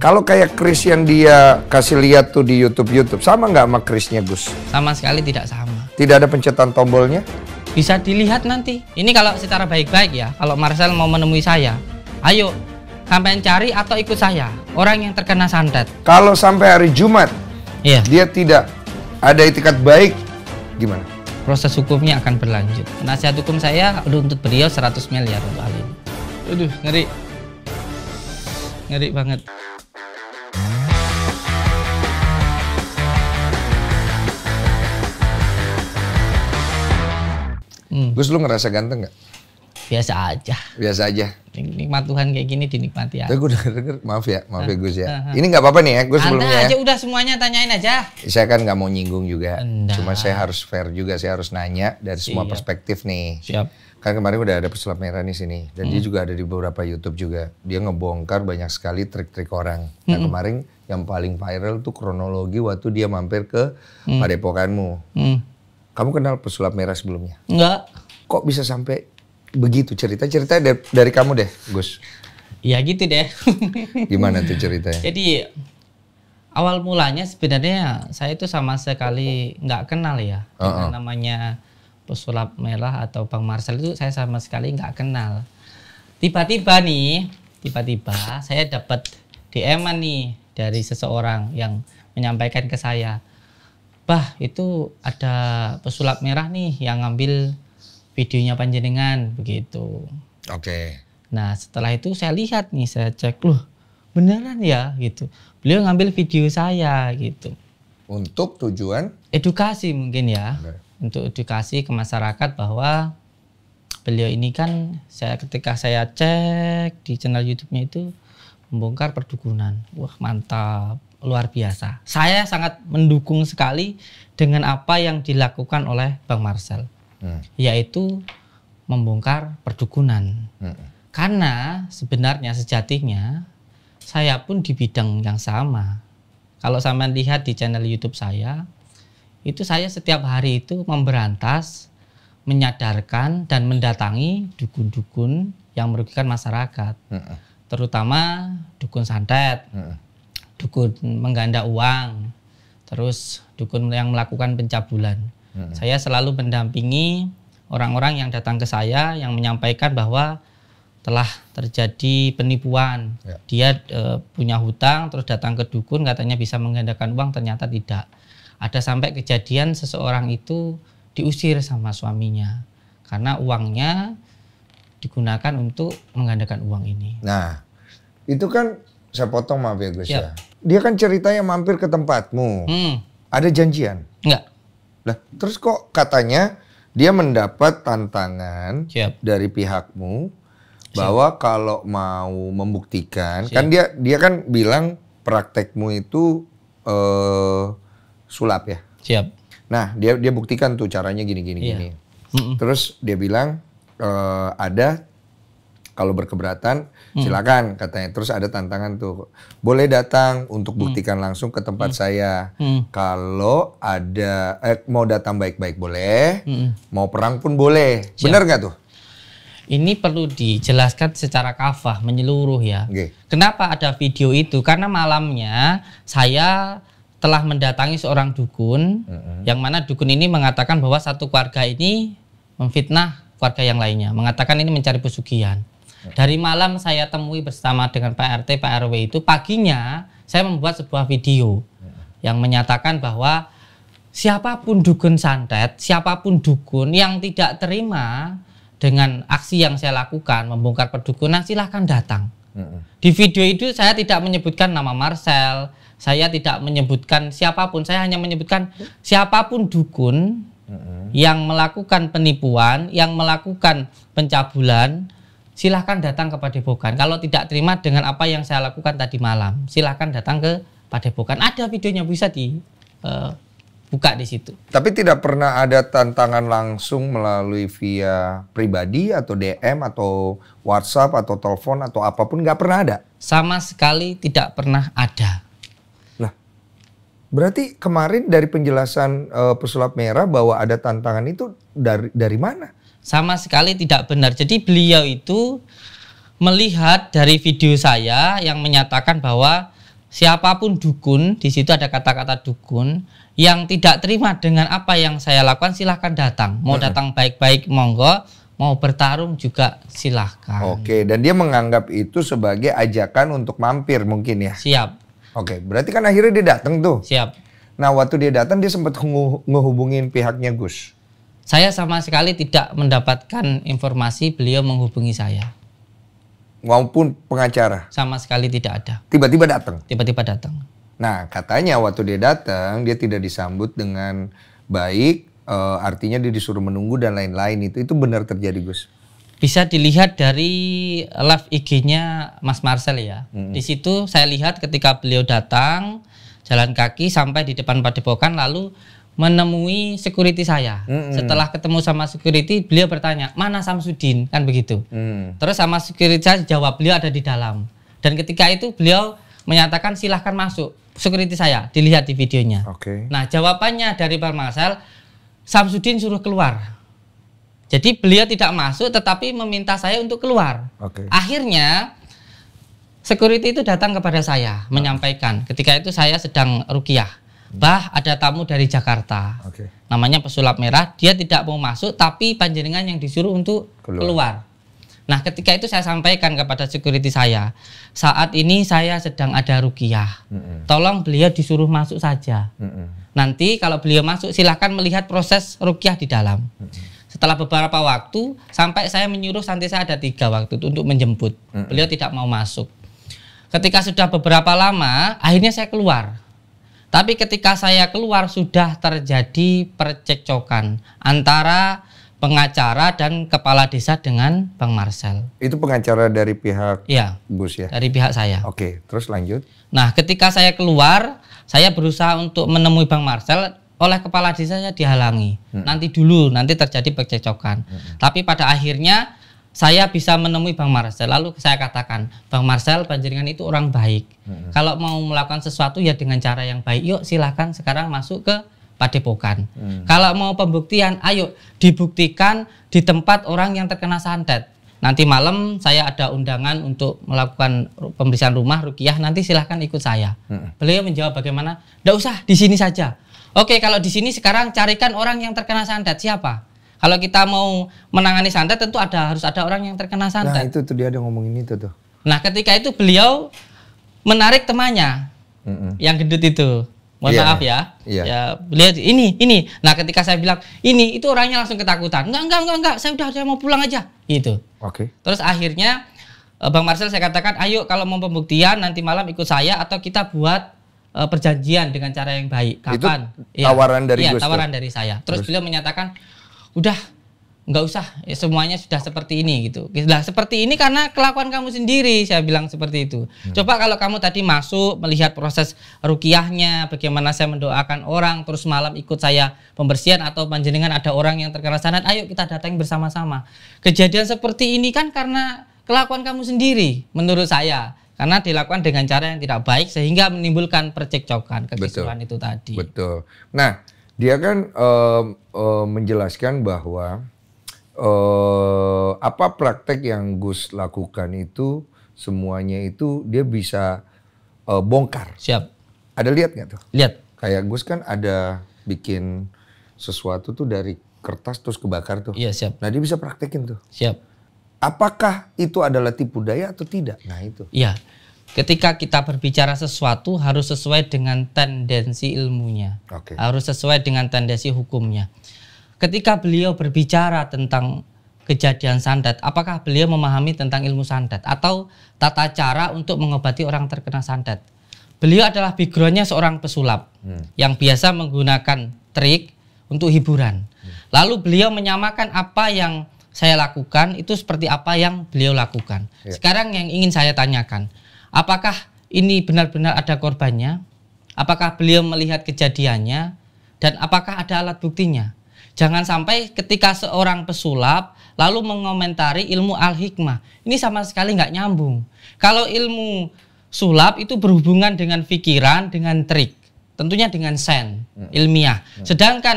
Kalau kayak Chris yang dia kasih lihat tuh di YouTube YouTube sama nggak sama Chrisnya Gus? Sama sekali tidak sama. Tidak ada pencetan tombolnya? Bisa dilihat nanti. Ini kalau secara baik-baik ya. Kalau Marcel mau menemui saya, ayo sampai cari atau ikut saya orang yang terkena santet. Kalau sampai hari Jumat, iya. dia tidak ada etikat baik, gimana? Proses hukumnya akan berlanjut. Nasihat hukum saya untuk beliau 100 miliar untuk hal ini. Aduh, ngeri. Ngeri banget. Hmm. Gus lu ngerasa ganteng gak? Biasa aja. Biasa aja. Nikmat Tuhan kayak gini dinikmati aja. Tapi gue denger, maaf ya, maaf ya Gus ya. Ah, ah, ah. Ini gak apa-apa nih ya, gue sebelumnya. Anda ya. aja udah semuanya tanyain aja. Saya kan gak mau nyinggung juga. Enggak. Cuma saya harus fair juga, saya harus nanya dari semua Siap. perspektif nih. Siap. Kan kemarin udah ada pesulap merah nih sini. Dan hmm. dia juga ada di beberapa YouTube juga. Dia ngebongkar banyak sekali trik-trik orang. Nah hmm. kemarin yang paling viral tuh kronologi waktu dia mampir ke hmm. padepokanmu. Hmm. Kamu kenal pesulap merah sebelumnya? Enggak. Kok bisa sampai begitu cerita? Cerita dari, kamu deh, Gus. Iya gitu deh. Gimana tuh ceritanya? Jadi awal mulanya sebenarnya saya itu sama sekali nggak kenal ya uh -uh. namanya pesulap merah atau Bang Marcel itu saya sama sekali nggak kenal. Tiba-tiba nih, tiba-tiba saya dapat DM nih dari seseorang yang menyampaikan ke saya bah itu ada pesulap merah nih yang ngambil videonya panjenengan begitu oke okay. nah setelah itu saya lihat nih saya cek loh beneran ya gitu beliau ngambil video saya gitu untuk tujuan edukasi mungkin ya okay. untuk edukasi ke masyarakat bahwa beliau ini kan saya ketika saya cek di channel YouTube-nya itu membongkar perdukunan wah mantap luar biasa. Saya sangat mendukung sekali dengan apa yang dilakukan oleh Bang Marcel, hmm. yaitu membongkar perdukunan. Hmm. Karena sebenarnya sejatinya saya pun di bidang yang sama. Kalau sama lihat di channel YouTube saya, itu saya setiap hari itu memberantas, menyadarkan dan mendatangi dukun-dukun yang merugikan masyarakat, hmm. terutama dukun santet. Hmm dukun mengganda uang, terus dukun yang melakukan pencabulan. Hmm. Saya selalu mendampingi orang-orang yang datang ke saya yang menyampaikan bahwa telah terjadi penipuan. Ya. Dia e, punya hutang, terus datang ke dukun, katanya bisa menggandakan uang, ternyata tidak. Ada sampai kejadian seseorang itu diusir sama suaminya karena uangnya digunakan untuk menggandakan uang ini. Nah, itu kan saya potong maaf ya Gus ya. Dia kan ceritanya mampir ke tempatmu. Hmm. Ada janjian? Enggak. Lah, terus kok katanya dia mendapat tantangan Siap. dari pihakmu bahwa kalau mau membuktikan kan Siap. kan dia dia kan bilang praktekmu itu uh, sulap ya. Siap. Nah, dia dia buktikan tuh caranya gini gini iya. gini. gini. Mm -mm. Terus dia bilang uh, ada kalau berkeberatan hmm. silakan katanya. Terus ada tantangan tuh. Boleh datang untuk hmm. buktikan hmm. langsung ke tempat hmm. saya. Hmm. Kalau ada eh, mau datang baik-baik boleh, hmm. mau perang pun boleh. Siap. bener nggak tuh? Ini perlu dijelaskan secara kafah menyeluruh ya. Okay. Kenapa ada video itu? Karena malamnya saya telah mendatangi seorang dukun, -hmm. yang mana dukun ini mengatakan bahwa satu keluarga ini memfitnah keluarga yang lainnya, mengatakan ini mencari pesugihan. Dari malam saya temui bersama dengan Pak RT, Pak RW itu paginya saya membuat sebuah video yang menyatakan bahwa siapapun dukun santet, siapapun dukun yang tidak terima dengan aksi yang saya lakukan membongkar perdukunan silahkan datang. Di video itu saya tidak menyebutkan nama Marcel, saya tidak menyebutkan siapapun, saya hanya menyebutkan siapapun dukun yang melakukan penipuan, yang melakukan pencabulan, silahkan datang ke Padepokan. Kalau tidak terima dengan apa yang saya lakukan tadi malam, silahkan datang ke Padepokan. Ada videonya bisa dibuka eh, di situ. Tapi tidak pernah ada tantangan langsung melalui via pribadi atau DM atau WhatsApp atau telepon atau apapun nggak pernah ada. Sama sekali tidak pernah ada. Nah, berarti kemarin dari penjelasan uh, pesulap merah bahwa ada tantangan itu dari dari mana? sama sekali tidak benar. Jadi beliau itu melihat dari video saya yang menyatakan bahwa siapapun dukun, di situ ada kata-kata dukun yang tidak terima dengan apa yang saya lakukan silahkan datang. Mau datang baik-baik monggo, mau bertarung juga silahkan. Oke, dan dia menganggap itu sebagai ajakan untuk mampir mungkin ya? Siap. Oke, berarti kan akhirnya dia datang tuh. Siap. Nah waktu dia datang dia sempat ngehubungin pihaknya Gus. Saya sama sekali tidak mendapatkan informasi beliau menghubungi saya. Maupun pengacara? Sama sekali tidak ada. Tiba-tiba datang? Tiba-tiba datang. Nah katanya waktu dia datang dia tidak disambut dengan baik. E, artinya dia disuruh menunggu dan lain-lain itu. Itu benar terjadi Gus? bisa dilihat dari live IG-nya Mas Marcel ya. Hmm. Di situ saya lihat ketika beliau datang jalan kaki sampai di depan padepokan lalu menemui security saya. Mm -hmm. Setelah ketemu sama security, beliau bertanya, "Mana Samsudin?" kan begitu. Mm. Terus sama security saya jawab, "Beliau ada di dalam." Dan ketika itu beliau menyatakan, "Silahkan masuk." Security saya dilihat di videonya. Okay. Nah, jawabannya dari Pak Masal, Samsudin suruh keluar. Jadi beliau tidak masuk tetapi meminta saya untuk keluar. Okay. Akhirnya security itu datang kepada saya menyampaikan ketika itu saya sedang rukiah Bah ada tamu dari Jakarta. Okay. Namanya pesulap merah. Dia tidak mau masuk tapi panjenengan yang disuruh untuk keluar. keluar. Nah ketika itu saya sampaikan kepada security saya. Saat ini saya sedang ada rukiah. Mm -mm. Tolong beliau disuruh masuk saja. Mm -mm. Nanti kalau beliau masuk silahkan melihat proses rukiah di dalam. Mm -mm. setelah beberapa waktu sampai saya menyuruh santri saya ada tiga waktu itu untuk menjemput mm -mm. beliau tidak mau masuk ketika sudah beberapa lama akhirnya saya keluar tapi ketika saya keluar sudah terjadi percekcokan antara pengacara dan kepala desa dengan Bang Marcel. Itu pengacara dari pihak ya, Gus ya? Dari pihak saya. Oke, terus lanjut. Nah, ketika saya keluar, saya berusaha untuk menemui Bang Marcel oleh kepala desanya dihalangi. Hmm. Nanti dulu, nanti terjadi percekcokan. Hmm. Tapi pada akhirnya saya bisa menemui Bang Marcel lalu saya katakan Bang Marcel Panjeringan itu orang baik hmm. kalau mau melakukan sesuatu ya dengan cara yang baik yuk silahkan sekarang masuk ke padepokan hmm. kalau mau pembuktian ayo dibuktikan di tempat orang yang terkena santet nanti malam saya ada undangan untuk melakukan pemeriksaan rumah rukiah nanti silahkan ikut saya hmm. beliau menjawab bagaimana tidak usah di sini saja oke kalau di sini sekarang carikan orang yang terkena santet siapa kalau kita mau menangani santet tentu ada harus ada orang yang terkena nah, santet. Nah, itu tuh dia ada ngomongin itu tuh. Nah, ketika itu beliau menarik temannya. Mm -mm. Yang gendut itu. Mohon yeah. maaf ya. Yeah. Ya, beliau ini, ini. Nah, ketika saya bilang ini, itu orangnya langsung ketakutan. Enggak, enggak, enggak, enggak. Saya udah saya mau pulang aja. Itu. Oke. Okay. Terus akhirnya eh, Bang Marcel saya katakan, ayo kalau mau pembuktian nanti malam ikut saya atau kita buat eh, perjanjian dengan cara yang baik. Kapan? Itu iya. tawaran ya. dari ya, tawaran dari saya. Terus, Terus beliau menyatakan, udah nggak usah ya semuanya sudah seperti ini gitu. Nah seperti ini karena kelakuan kamu sendiri saya bilang seperti itu. Hmm. Coba kalau kamu tadi masuk melihat proses rukiahnya, bagaimana saya mendoakan orang, terus malam ikut saya pembersihan atau panjenengan ada orang yang terkena sanat, ayo kita datang bersama-sama. Kejadian seperti ini kan karena kelakuan kamu sendiri menurut saya karena dilakukan dengan cara yang tidak baik sehingga menimbulkan percekcokan kekisruhan itu tadi. Betul. Nah, dia kan uh, uh, menjelaskan bahwa uh, apa praktek yang Gus lakukan itu semuanya itu dia bisa uh, bongkar. Siap. Ada lihat nggak tuh? Lihat. Kayak Gus kan ada bikin sesuatu tuh dari kertas terus kebakar tuh. Iya siap. Nah dia bisa praktekin tuh. Siap. Apakah itu adalah tipu daya atau tidak? Nah itu. Iya ketika kita berbicara sesuatu harus sesuai dengan tendensi ilmunya, okay. harus sesuai dengan tendensi hukumnya. Ketika beliau berbicara tentang kejadian sandat, apakah beliau memahami tentang ilmu sandat atau tata cara untuk mengobati orang terkena sandat? Beliau adalah backgroundnya seorang pesulap hmm. yang biasa menggunakan trik untuk hiburan. Hmm. Lalu beliau menyamakan apa yang saya lakukan itu seperti apa yang beliau lakukan. Ya. Sekarang yang ingin saya tanyakan, Apakah ini benar-benar ada korbannya? Apakah beliau melihat kejadiannya? Dan apakah ada alat buktinya? Jangan sampai ketika seorang pesulap lalu mengomentari ilmu al-hikmah. Ini sama sekali nggak nyambung. Kalau ilmu sulap itu berhubungan dengan pikiran, dengan trik. Tentunya dengan sen, hmm. ilmiah. Hmm. Sedangkan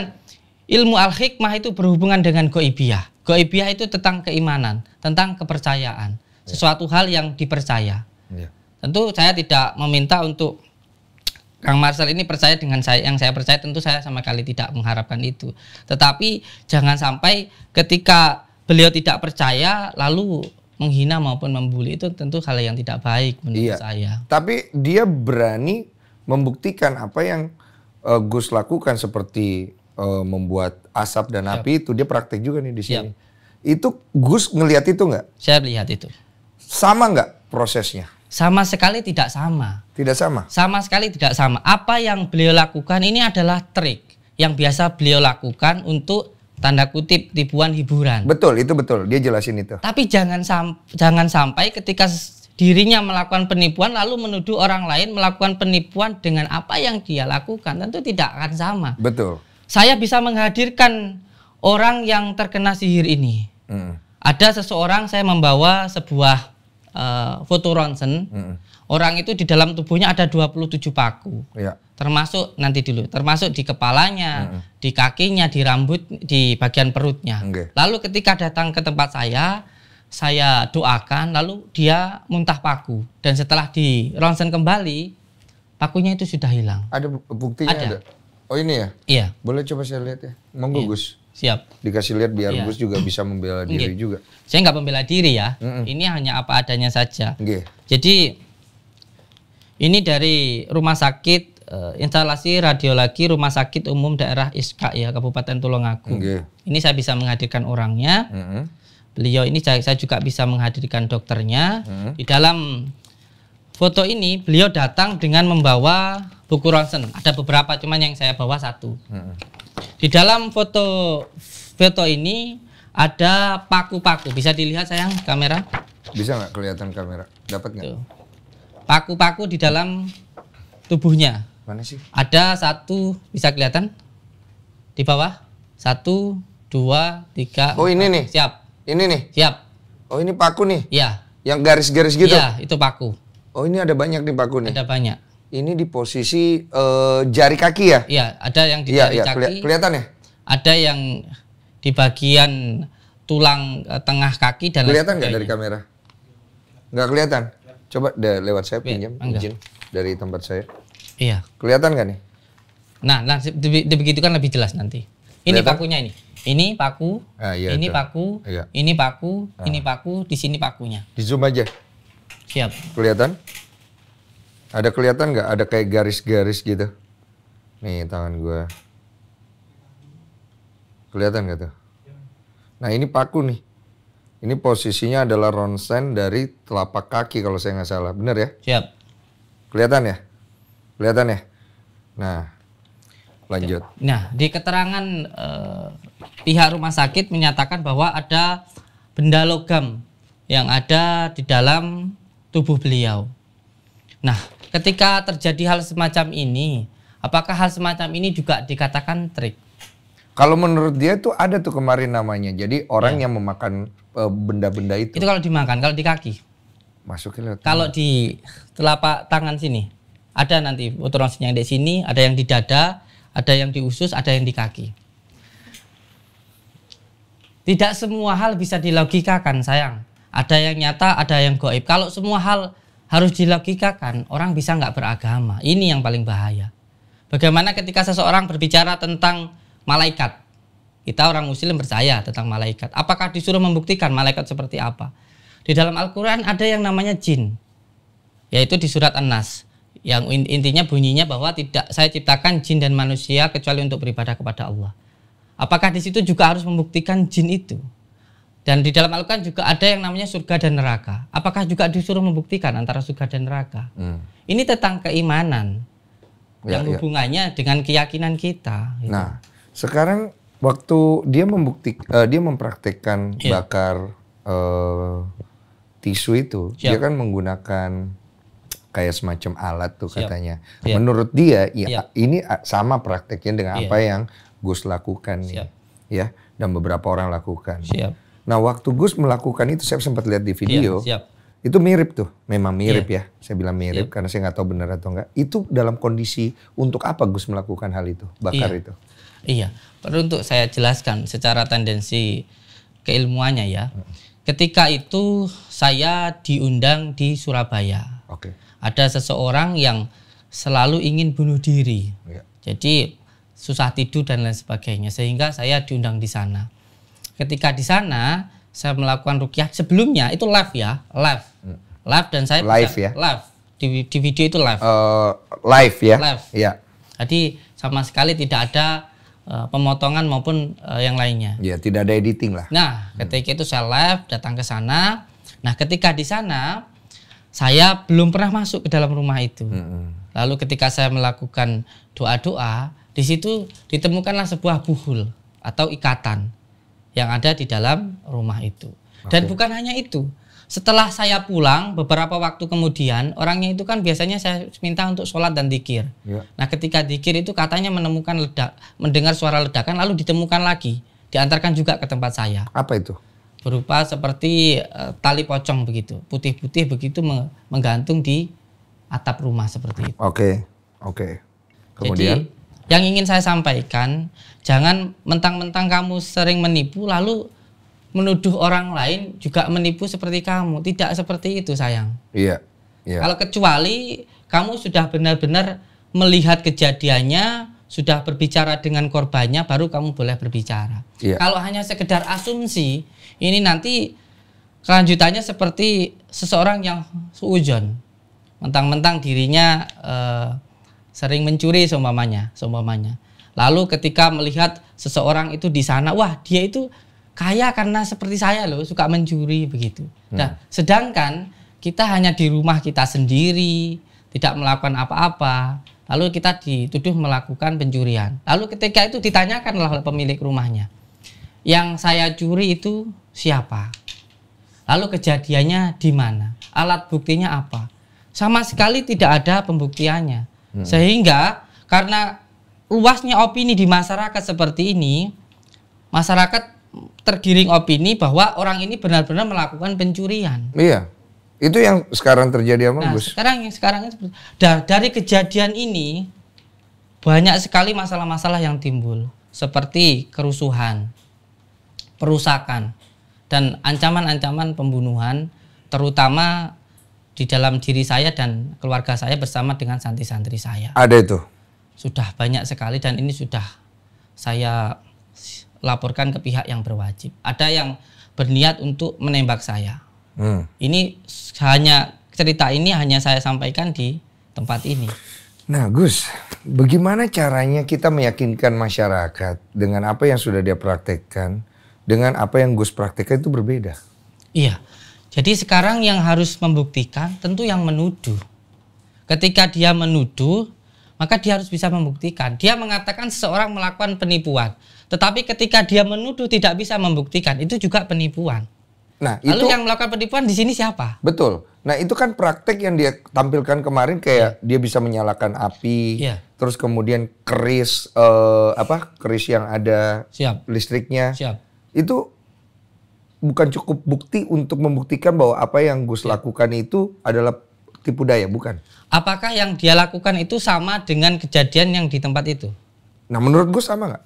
ilmu al-hikmah itu berhubungan dengan goibiyah. Goibiyah itu tentang keimanan, tentang kepercayaan. Ya. Sesuatu hal yang dipercaya. Ya. Tentu saya tidak meminta untuk Kang Marcel ini percaya dengan saya yang saya percaya tentu saya sama sekali tidak mengharapkan itu. Tetapi jangan sampai ketika beliau tidak percaya lalu menghina maupun membuli itu tentu hal yang tidak baik menurut iya. saya. Tapi dia berani membuktikan apa yang uh, Gus lakukan seperti uh, membuat asap dan Siap. api itu dia praktek juga nih di sini. Siap. Itu Gus ngelihat itu nggak? Saya lihat itu. Sama nggak prosesnya? sama sekali tidak sama. Tidak sama. Sama sekali tidak sama. Apa yang beliau lakukan ini adalah trik yang biasa beliau lakukan untuk tanda kutip tipuan hiburan. Betul, itu betul. Dia jelasin itu. Tapi jangan sam jangan sampai ketika dirinya melakukan penipuan lalu menuduh orang lain melakukan penipuan dengan apa yang dia lakukan. Tentu tidak akan sama. Betul. Saya bisa menghadirkan orang yang terkena sihir ini. Hmm. Ada seseorang saya membawa sebuah uh, foto ronsen, hmm. orang itu di dalam tubuhnya ada 27 paku. Ya. Termasuk nanti dulu, termasuk di kepalanya, hmm. di kakinya, di rambut, di bagian perutnya. Okay. Lalu ketika datang ke tempat saya, saya doakan lalu dia muntah paku dan setelah di ronsen kembali pakunya itu sudah hilang. Ada buktinya ada. ada. Oh ini ya? Iya. Boleh coba saya lihat ya. Monggo iya. Gus. Siap. Dikasih lihat biar yeah. Gus juga bisa membela diri okay. juga. Saya nggak membela diri ya. Mm -mm. Ini hanya apa adanya saja. Okay. Jadi ini dari rumah sakit uh, instalasi radiologi rumah sakit umum daerah ISKA ya Kabupaten Tulungagung. Okay. Ini saya bisa menghadirkan orangnya. Mm -hmm. Beliau ini saya, juga bisa menghadirkan dokternya. Mm -hmm. Di dalam foto ini beliau datang dengan membawa buku ronsen. Ada beberapa, cuman yang saya bawa satu. Hmm. Di dalam foto foto ini ada paku-paku. Bisa dilihat sayang kamera? Bisa nggak kelihatan kamera? Dapat nggak? Paku-paku di dalam tubuhnya. Mana sih? Ada satu, bisa kelihatan? Di bawah. Satu, dua, tiga. Oh empat. ini nih? Siap. Ini nih? Siap. Oh ini paku nih? Ya. Yang garis-garis gitu? Ya, itu paku. Oh ini ada banyak nih paku nih? Ada banyak ini di posisi uh, jari kaki ya? Iya, ada yang di ya, jari ya, kaki. Kelihatan ya? Ada yang di bagian tulang uh, tengah kaki dan kelihatan nggak dari kamera? Nggak kelihatan. Iya. Coba deh lewat saya iya, pinjam ya, izin dari tempat saya. Iya. Kelihatan nggak nih? Nah, nah begitu kan lebih jelas nanti. Ini kelihatan? pakunya ini. Ini paku, ah, iya, ini, paku iya. ini paku, ini paku, ah. ini paku, di sini pakunya. Di zoom aja. Siap. Kelihatan? Ada kelihatan nggak? Ada kayak garis-garis gitu. Nih tangan gue. Kelihatan nggak tuh? Nah ini paku nih. Ini posisinya adalah ronsen dari telapak kaki kalau saya nggak salah. Bener ya? Siap. Kelihatan ya? Kelihatan ya? Nah, lanjut. Nah, di keterangan eh, pihak rumah sakit menyatakan bahwa ada benda logam yang ada di dalam tubuh beliau. Nah, Ketika terjadi hal semacam ini, apakah hal semacam ini juga dikatakan trik? Kalau menurut dia itu ada tuh kemarin namanya. Jadi orang ya. yang memakan eh, benda-benda itu. Itu kalau dimakan, kalau di kaki. Masukin lewat. Kalau tangan. di telapak tangan sini. Ada nanti otoronsinya yang di sini, ada yang di dada, ada yang di usus, ada yang di kaki. Tidak semua hal bisa dilogikakan, sayang. Ada yang nyata, ada yang goib. Kalau semua hal harus dilogikakan orang bisa nggak beragama. Ini yang paling bahaya. Bagaimana ketika seseorang berbicara tentang malaikat? Kita orang muslim percaya tentang malaikat. Apakah disuruh membuktikan malaikat seperti apa? Di dalam Al-Qur'an ada yang namanya jin. Yaitu di surat An-Nas. Yang intinya bunyinya bahwa tidak saya ciptakan jin dan manusia kecuali untuk beribadah kepada Allah. Apakah di situ juga harus membuktikan jin itu? Dan di dalam Al-Quran juga ada yang namanya surga dan neraka. Apakah juga disuruh membuktikan antara surga dan neraka? Hmm. Ini tentang keimanan ya, yang ya. hubungannya ya. dengan keyakinan kita. Gitu. Nah, sekarang waktu dia membuktik, uh, dia mempraktekkan ya. bakar uh, tisu itu, Siap. dia kan menggunakan kayak semacam alat tuh katanya. Siap. Menurut dia, ya iya. ini ah, sama prakteknya dengan Siap. apa yang Gus lakukan nih, ya, dan beberapa orang lakukan. Siap Nah waktu Gus melakukan itu saya sempat lihat di iya, video. Iya, siap. Itu mirip tuh, memang iya. mirip yeah. ya. Saya bilang mirip yeah. karena saya nggak tahu benar atau enggak. Itu dalam kondisi untuk apa Gus melakukan hal itu, bakar yeah. itu? Iya, perlu untuk saya jelaskan secara tendensi keilmuannya ya. Hmm. Ketika itu saya diundang di Surabaya. Oke. Okay. Ada seseorang yang selalu ingin bunuh diri. Yeah. Jadi susah tidur dan lain sebagainya sehingga saya diundang di sana ketika di sana saya melakukan rukyah sebelumnya itu live ya live hmm. live dan saya live ya live di, di video itu live uh, live ya live ya yeah. jadi sama sekali tidak ada uh, pemotongan maupun uh, yang lainnya ya yeah, tidak ada editing lah nah hmm. ketika hmm. itu saya live datang ke sana nah ketika di sana saya belum pernah masuk ke dalam rumah itu hmm. hmm. lalu ketika saya melakukan doa doa di situ ditemukanlah sebuah buhul atau ikatan yang ada di dalam rumah itu. Dan bukan hanya itu. Setelah saya pulang beberapa waktu kemudian orangnya itu kan biasanya saya minta untuk sholat dan dikir. Ya. Nah ketika dikir itu katanya menemukan ledak, mendengar suara ledakan lalu ditemukan lagi, diantarkan juga ke tempat saya. Apa itu? Berupa seperti uh, tali pocong begitu, putih-putih begitu menggantung di atap rumah seperti itu. Oke, okay. oke. Okay. Kemudian? Jadi yang ingin saya sampaikan, jangan mentang-mentang kamu sering menipu lalu menuduh orang lain juga menipu seperti kamu. Tidak seperti itu, sayang. Iya. iya. Kalau kecuali kamu sudah benar-benar melihat kejadiannya, sudah berbicara dengan korbannya baru kamu boleh berbicara. Iya. Kalau hanya sekedar asumsi, ini nanti kelanjutannya seperti seseorang yang seujon mentang-mentang dirinya uh, sering mencuri seumpamanya, seumpamanya. Lalu ketika melihat seseorang itu di sana, wah dia itu kaya karena seperti saya loh, suka mencuri begitu. Hmm. Nah, sedangkan kita hanya di rumah kita sendiri, tidak melakukan apa-apa. Lalu kita dituduh melakukan pencurian. Lalu ketika itu ditanyakan oleh pemilik rumahnya, yang saya curi itu siapa? Lalu kejadiannya di mana? Alat buktinya apa? Sama sekali tidak ada pembuktiannya. Hmm. Sehingga karena luasnya opini di masyarakat seperti ini, masyarakat tergiring opini bahwa orang ini benar-benar melakukan pencurian. Iya. Itu yang sekarang terjadi sama nah, Gus. Sekarang yang sekarang dari kejadian ini banyak sekali masalah-masalah yang timbul seperti kerusuhan, perusakan dan ancaman-ancaman pembunuhan terutama di dalam diri saya dan keluarga saya bersama dengan santri-santri saya. Ada itu. Sudah banyak sekali dan ini sudah saya laporkan ke pihak yang berwajib. Ada yang berniat untuk menembak saya. Hmm. Ini hanya cerita ini hanya saya sampaikan di tempat ini. Nah, Gus, bagaimana caranya kita meyakinkan masyarakat dengan apa yang sudah dia praktekkan dengan apa yang Gus praktekkan itu berbeda? Iya. Jadi sekarang yang harus membuktikan tentu yang menuduh. Ketika dia menuduh, maka dia harus bisa membuktikan. Dia mengatakan seseorang melakukan penipuan, tetapi ketika dia menuduh tidak bisa membuktikan, itu juga penipuan. Nah, Lalu yang melakukan penipuan di sini siapa? Betul. Nah, itu kan praktek yang dia tampilkan kemarin kayak yeah. dia bisa menyalakan api, yeah. terus kemudian keris eh, apa? keris yang ada Siap. listriknya. Siap. Itu bukan cukup bukti untuk membuktikan bahwa apa yang Gus iya. lakukan itu adalah tipu daya, bukan? Apakah yang dia lakukan itu sama dengan kejadian yang di tempat itu? Nah, menurut Gus sama nggak?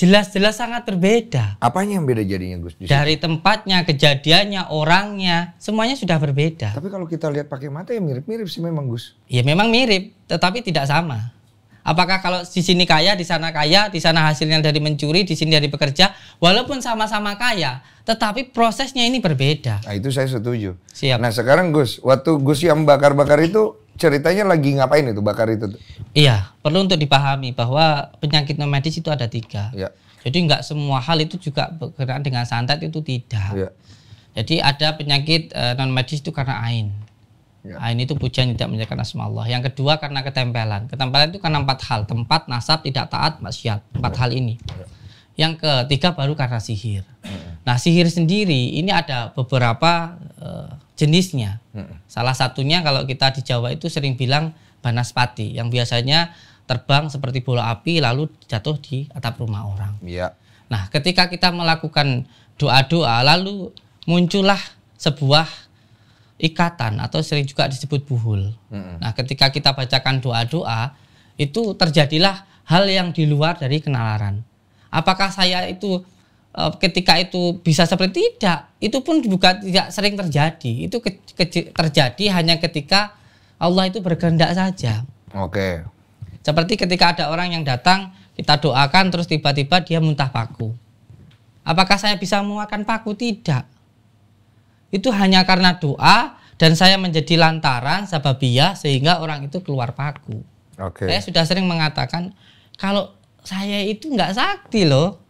Jelas-jelas sangat berbeda. Apanya yang beda jadinya Gus? Dari tempatnya, kejadiannya, orangnya, semuanya sudah berbeda. Tapi kalau kita lihat pakai mata ya mirip-mirip sih memang Gus. Ya memang mirip, tetapi tidak sama. Apakah kalau di sini kaya, di sana kaya, di sana hasilnya dari mencuri, di sini dari bekerja, walaupun sama-sama kaya, tetapi prosesnya ini berbeda. Nah, itu saya setuju. Siap. Nah, sekarang Gus, waktu Gus yang bakar-bakar itu ceritanya lagi ngapain itu bakar itu? Iya, perlu untuk dipahami bahwa penyakit non medis itu ada tiga. Ya. Jadi nggak semua hal itu juga berkenaan dengan santet itu tidak. Ya. Jadi ada penyakit uh, non medis itu karena ain. Ya. Nah, ini tuh pujian tidak menjaga asma Allah. Yang kedua karena ketempelan. Ketempelan itu karena empat hal: tempat, nasab, tidak taat, maksiat. Empat ya. hal ini. Ya. Yang ketiga baru karena sihir. Ya. Nah, sihir sendiri ini ada beberapa uh, jenisnya. Ya. Salah satunya kalau kita di Jawa itu sering bilang banaspati, yang biasanya terbang seperti bola api lalu jatuh di atap rumah orang. Ya. Nah, ketika kita melakukan doa-doa lalu muncullah sebuah ikatan atau sering juga disebut buhul. Mm-hmm. Nah, ketika kita bacakan doa-doa, itu terjadilah hal yang di luar dari kenalaran. Apakah saya itu e, ketika itu bisa seperti tidak? Itu pun juga tidak sering terjadi. Itu ke, ke, terjadi hanya ketika Allah itu berkehendak saja. Oke. Okay. Seperti ketika ada orang yang datang, kita doakan terus tiba-tiba dia muntah paku. Apakah saya bisa mengeluarkan paku? Tidak itu hanya karena doa dan saya menjadi lantaran sababiyah sehingga orang itu keluar paku. Okay. Saya sudah sering mengatakan kalau saya itu nggak sakti loh.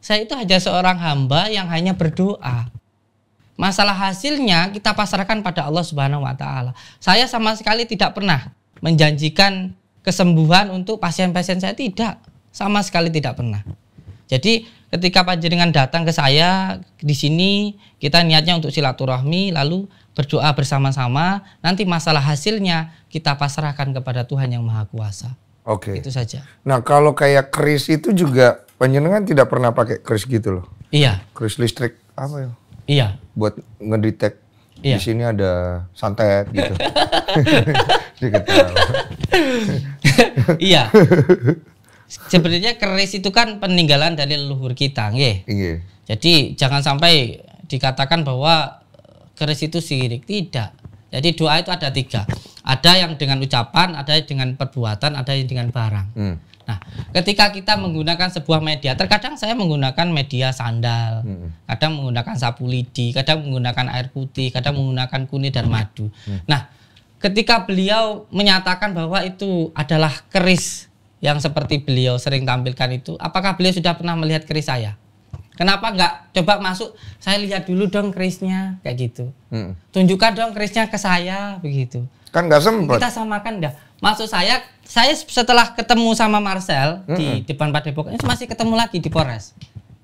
Saya itu hanya seorang hamba yang hanya berdoa. Masalah hasilnya kita pasarkan pada Allah Subhanahu wa taala. Saya sama sekali tidak pernah menjanjikan kesembuhan untuk pasien-pasien saya tidak. Sama sekali tidak pernah. Jadi ketika panjenengan datang ke saya di sini kita niatnya untuk silaturahmi lalu berdoa bersama-sama nanti masalah hasilnya kita pasrahkan kepada Tuhan yang Maha Kuasa. Oke. Okay. Itu saja. Nah, kalau kayak keris itu juga panjenengan tidak pernah pakai keris gitu loh. Iya. Keris listrik apa ya? Iya. Buat ngedetect iya. di sini ada santet gitu. iya sebenarnya keris itu kan peninggalan dari leluhur kita, nggih. Iya. Jadi jangan sampai dikatakan bahwa keris itu sirik tidak. Jadi doa itu ada tiga. Ada yang dengan ucapan, ada yang dengan perbuatan, ada yang dengan barang. Hmm. Nah, ketika kita menggunakan sebuah media, terkadang saya menggunakan media sandal, hmm. kadang menggunakan sapu lidi, kadang menggunakan air putih, kadang menggunakan kuning dan madu. Hmm. Nah, ketika beliau menyatakan bahwa itu adalah keris yang seperti beliau sering tampilkan itu, apakah beliau sudah pernah melihat keris saya? Kenapa nggak coba masuk? Saya lihat dulu dong kerisnya kayak gitu. Hmm. Tunjukkan dong kerisnya ke saya begitu. Kan nggak sempat. Kita samakan dah. Masuk saya, saya setelah ketemu sama Marcel hmm. di depan Pak Depok, ini eh, masih ketemu lagi di Polres.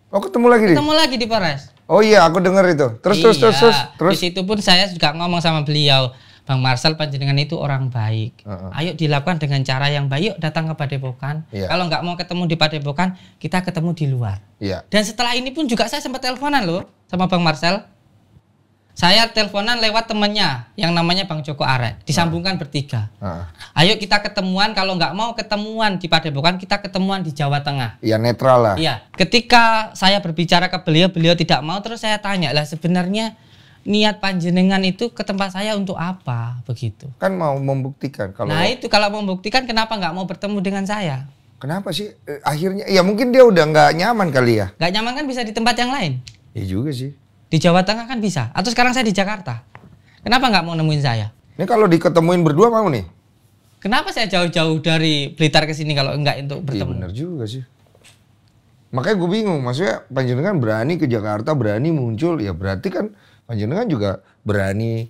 Oh ketemu lagi? Ketemu di? lagi di Polres. Oh iya, aku dengar itu. Terus iya, terus terus iya, terus. Terus di situ pun saya juga ngomong sama beliau Bang Marcel panjenengan itu orang baik. Uh -uh. Ayo dilakukan dengan cara yang baik. Yuk datang ke Padepokan. Yeah. Kalau nggak mau ketemu di Padepokan, kita ketemu di luar. Yeah. Dan setelah ini pun juga saya sempat teleponan loh sama Bang Marcel. Saya teleponan lewat temennya yang namanya Bang Joko Arek. Disambungkan uh. bertiga. Uh. Ayo kita ketemuan. Kalau nggak mau ketemuan di Padepokan, kita ketemuan di Jawa Tengah. Iya netral lah. Iya. Ketika saya berbicara ke beliau, beliau tidak mau. Terus saya tanya lah sebenarnya niat panjenengan itu ke tempat saya untuk apa begitu? Kan mau membuktikan kalau Nah, itu kalau membuktikan kenapa nggak mau bertemu dengan saya? Kenapa sih eh, akhirnya ya mungkin dia udah nggak nyaman kali ya? Nggak nyaman kan bisa di tempat yang lain. Iya juga sih. Di Jawa Tengah kan bisa. Atau sekarang saya di Jakarta. Kenapa nggak mau nemuin saya? Ini kalau diketemuin berdua mau nih? Kenapa saya jauh-jauh dari Blitar ke sini kalau nggak untuk iya, bertemu? Iya benar juga sih. Makanya gue bingung, maksudnya panjenengan berani ke Jakarta, berani muncul, ya berarti kan panjenengan juga berani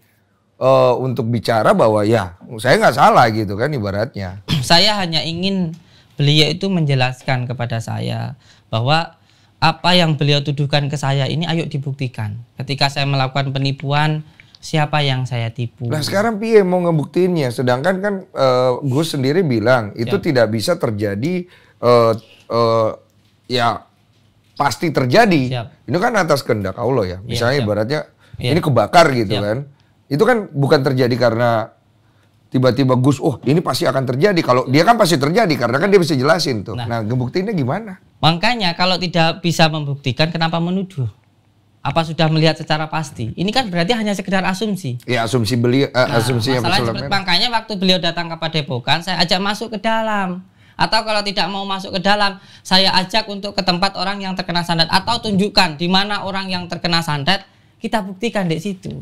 uh, untuk bicara bahwa ya saya nggak salah gitu kan ibaratnya. Saya hanya ingin beliau itu menjelaskan kepada saya bahwa apa yang beliau tuduhkan ke saya ini ayo dibuktikan. Ketika saya melakukan penipuan, siapa yang saya tipu. Nah sekarang piye mau ngebuktinya. Sedangkan kan uh, Gus sendiri bilang itu ya. tidak bisa terjadi uh, uh, ya pasti terjadi. Siap. Ini kan atas kehendak Allah ya. ya Misalnya siap. ibaratnya yeah. ini kebakar gitu yeah. kan. Itu kan bukan terjadi karena tiba-tiba Gus, oh ini pasti akan terjadi. Kalau dia kan pasti terjadi karena kan dia bisa jelasin tuh. Nah, nah ngebuktiinnya gimana? Makanya kalau tidak bisa membuktikan kenapa menuduh? Apa sudah melihat secara pasti? Ini kan berarti hanya sekedar asumsi. Ya asumsi beliau, uh, eh, nah, asumsinya seperti, Makanya waktu beliau datang ke Padepokan, saya ajak masuk ke dalam. Atau kalau tidak mau masuk ke dalam, saya ajak untuk ke tempat orang yang terkena sandat atau tunjukkan di mana orang yang terkena sandat kita buktikan di situ.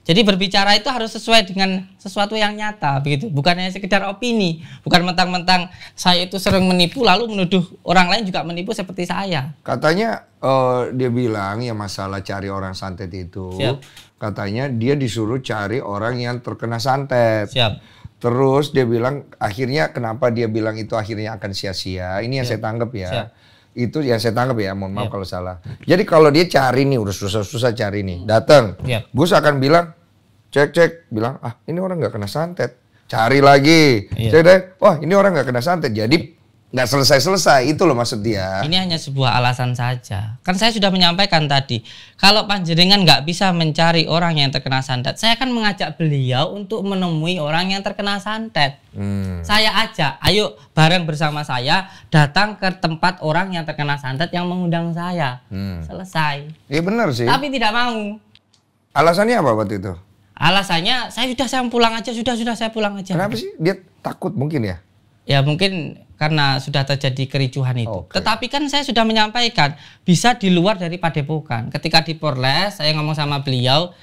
Jadi berbicara itu harus sesuai dengan sesuatu yang nyata begitu, bukan hanya sekedar opini, bukan mentang-mentang saya itu sering menipu lalu menuduh orang lain juga menipu seperti saya. Katanya uh, dia bilang ya masalah cari orang santet itu, Siap. katanya dia disuruh cari orang yang terkena santet. Siap. Terus dia bilang akhirnya kenapa dia bilang itu akhirnya akan sia-sia? Ini yang Siap. saya tanggap ya. Siap itu yang saya tangkap ya, mohon maaf yeah. kalau salah. Jadi kalau dia cari nih, udah susah-susah cari nih, datang, yeah. Gus akan bilang, cek-cek, bilang ah ini orang nggak kena santet, cari lagi, yeah. cek deh, wah ini orang nggak kena santet, jadi nggak selesai-selesai itu loh maksud dia. Ini hanya sebuah alasan saja. Kan saya sudah menyampaikan tadi, kalau panjeringan nggak bisa mencari orang yang terkena santet, saya akan mengajak beliau untuk menemui orang yang terkena santet. Hmm. Saya ajak, ayo bareng bersama saya datang ke tempat orang yang terkena santet yang mengundang saya. Hmm. Selesai. Iya benar sih. Tapi tidak mau. Alasannya apa waktu itu? Alasannya saya sudah saya pulang aja, sudah sudah saya pulang aja. Kenapa sih? Dia takut mungkin ya? Ya mungkin karena sudah terjadi kericuhan itu. Okay. Tetapi kan saya sudah menyampaikan bisa di luar dari Padepokan. Ketika di Porles saya ngomong sama beliau,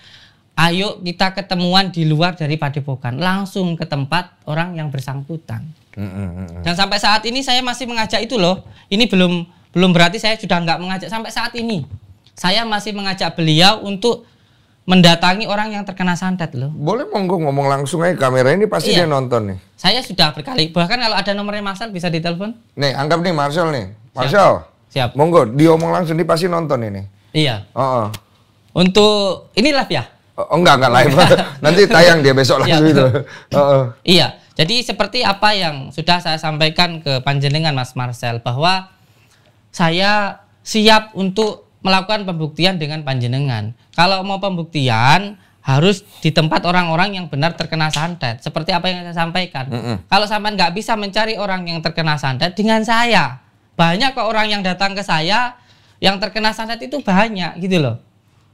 ayo kita ketemuan di luar dari Padepokan, langsung ke tempat orang yang bersangkutan. Dan sampai saat ini saya masih mengajak itu loh. Ini belum belum berarti saya sudah nggak mengajak sampai saat ini. Saya masih mengajak beliau untuk mendatangi orang yang terkena santet loh. Boleh monggo ngomong langsung aja kamera ini pasti iya. dia nonton nih. Saya sudah berkali bahkan kalau ada nomornya Marcel bisa ditelepon. Nih, anggap nih Marcel nih. Marcel. Siap. Siap. Monggo diomong langsung dia pasti nonton ini. Iya. Oh. -oh. Untuk ini live ya? Oh, enggak enggak live. Oh, Nanti tayang dia besok iya, langsung itu. oh -oh. Iya. Jadi seperti apa yang sudah saya sampaikan ke panjenengan Mas Marcel bahwa saya siap untuk melakukan pembuktian dengan panjenengan. Kalau mau pembuktian harus di tempat orang-orang yang benar terkena santet. Seperti apa yang saya sampaikan. Mm hmm Kalau sampean nggak bisa mencari orang yang terkena santet dengan saya, banyak kok orang yang datang ke saya yang terkena santet itu banyak gitu loh.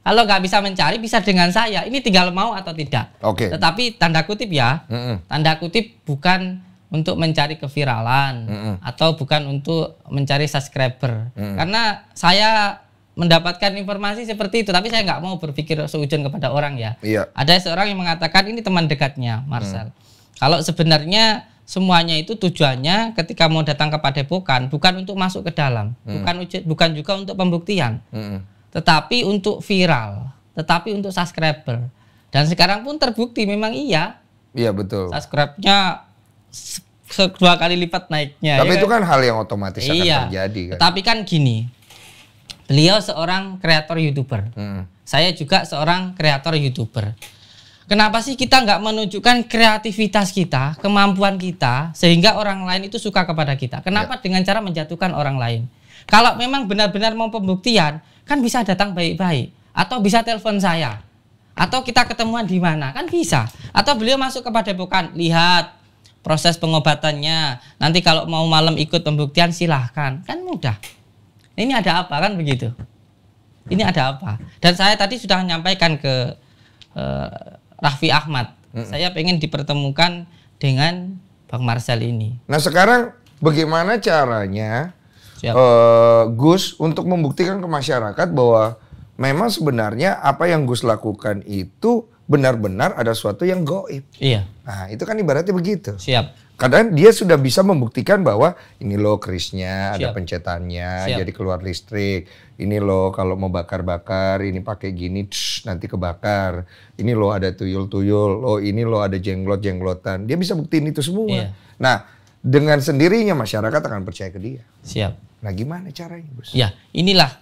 Kalau nggak bisa mencari bisa dengan saya. Ini tinggal mau atau tidak. Oke. Okay. Tetapi tanda kutip ya, mm hmm tanda kutip bukan untuk mencari keviralan mm hmm atau bukan untuk mencari subscriber. Mm hmm Karena saya mendapatkan informasi seperti itu tapi saya nggak mau berpikir seujung kepada orang ya iya. ada seorang yang mengatakan ini teman dekatnya Marcel hmm. kalau sebenarnya semuanya itu tujuannya ketika mau datang ke Padepokan bukan untuk masuk ke dalam hmm. bukan bukan juga untuk pembuktian hmm. tetapi untuk viral tetapi untuk subscriber dan sekarang pun terbukti memang iya iya betul Subscribernya dua kali lipat naiknya ya tapi ya itu kan? kan hal yang otomatis iya. akan terjadi kan tapi kan gini Beliau seorang kreator youtuber. Hmm. Saya juga seorang kreator youtuber. Kenapa sih kita nggak menunjukkan kreativitas kita, kemampuan kita, sehingga orang lain itu suka kepada kita? Kenapa ya. dengan cara menjatuhkan orang lain? Kalau memang benar-benar mau pembuktian, kan bisa datang baik-baik atau bisa telepon saya atau kita ketemuan di mana kan bisa atau beliau masuk kepada bukan lihat proses pengobatannya nanti kalau mau malam ikut pembuktian silahkan kan mudah ini ada apa kan begitu ini ada apa dan saya tadi sudah menyampaikan ke uh, Raffi Ahmad mm saya ingin dipertemukan dengan Bang Marcel ini nah sekarang bagaimana caranya Uh, Gus untuk membuktikan ke masyarakat bahwa memang sebenarnya apa yang Gus lakukan itu benar-benar ada suatu yang goib. Iya. Nah, itu kan ibaratnya begitu. Siap. Kadang dia sudah bisa membuktikan bahwa ini loh krisnya Siap. ada pencetannya, Siap. jadi keluar listrik. Ini loh kalau mau bakar-bakar, ini pakai gini, tsh, nanti kebakar. Ini loh ada tuyul-tuyul, oh ini loh ada jenglot-jenglotan. Dia bisa buktiin itu semua. Iya. Nah, dengan sendirinya masyarakat akan percaya ke dia. Siap. Nah, gimana caranya, Bos? Ya, inilah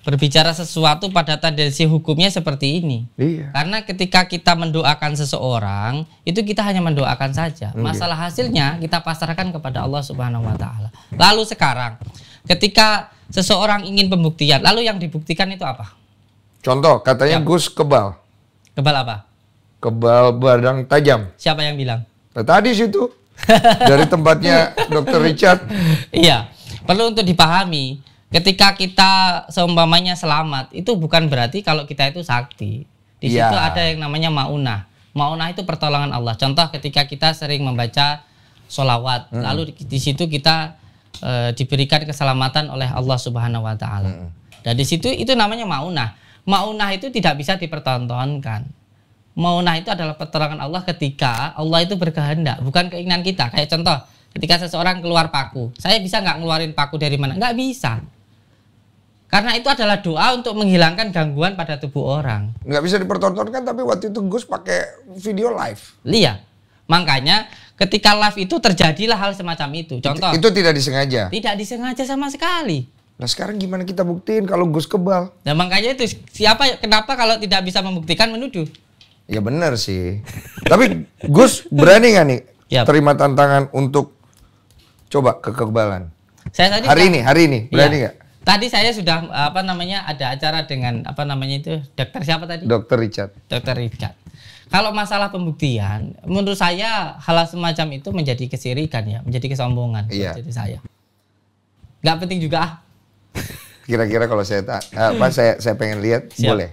berbicara sesuatu pada tendensi hukumnya seperti ini. Iya. Karena ketika kita mendoakan seseorang, itu kita hanya mendoakan saja. Oh, iya. Masalah hasilnya kita pasarkan kepada Allah Subhanahu wa taala. Lalu sekarang, ketika seseorang ingin pembuktian, lalu yang dibuktikan itu apa? Contoh, katanya ya. Gus kebal. Kebal apa? Kebal barang tajam. Siapa yang bilang? Nah, tadi situ. Dari tempatnya Dr Richard. Iya. Perlu untuk dipahami Ketika kita seumpamanya selamat, itu bukan berarti kalau kita itu sakti. Di ya. situ ada yang namanya maunah. Maunah itu pertolongan Allah. Contoh ketika kita sering membaca solawat, hmm. lalu di, di situ kita e, diberikan keselamatan oleh Allah Subhanahu Wa Taala. Hmm. Dan di situ itu namanya maunah. Maunah itu tidak bisa dipertontonkan. Maunah itu adalah pertolongan Allah ketika Allah itu berkehendak, bukan keinginan kita. Kayak contoh, ketika seseorang keluar paku, saya bisa nggak ngeluarin paku dari mana? Nggak bisa. Karena itu adalah doa untuk menghilangkan gangguan pada tubuh orang. Nggak bisa dipertontonkan tapi waktu itu Gus pakai video live. Iya. Makanya ketika live itu terjadilah hal semacam itu. Contoh. Itu, itu tidak disengaja. Tidak disengaja sama sekali. Nah sekarang gimana kita buktiin kalau Gus kebal? Nah makanya itu siapa kenapa kalau tidak bisa membuktikan menuduh? Ya benar sih. Tapi Gus berani nggak nih Yap. terima tantangan untuk coba kekebalan? Saya tadi hari kan, ini hari ini iya. berani nggak? Ya. Tadi saya sudah apa namanya ada acara dengan apa namanya itu dokter siapa tadi? Dokter Richard. Dokter Richard. Kalau masalah pembuktian, menurut saya hal semacam itu menjadi kesirikan ya, menjadi kesombongan. Iya. Jadi saya. Gak penting juga ah. Kira-kira kalau saya tak, apa saya saya pengen lihat Siap. boleh.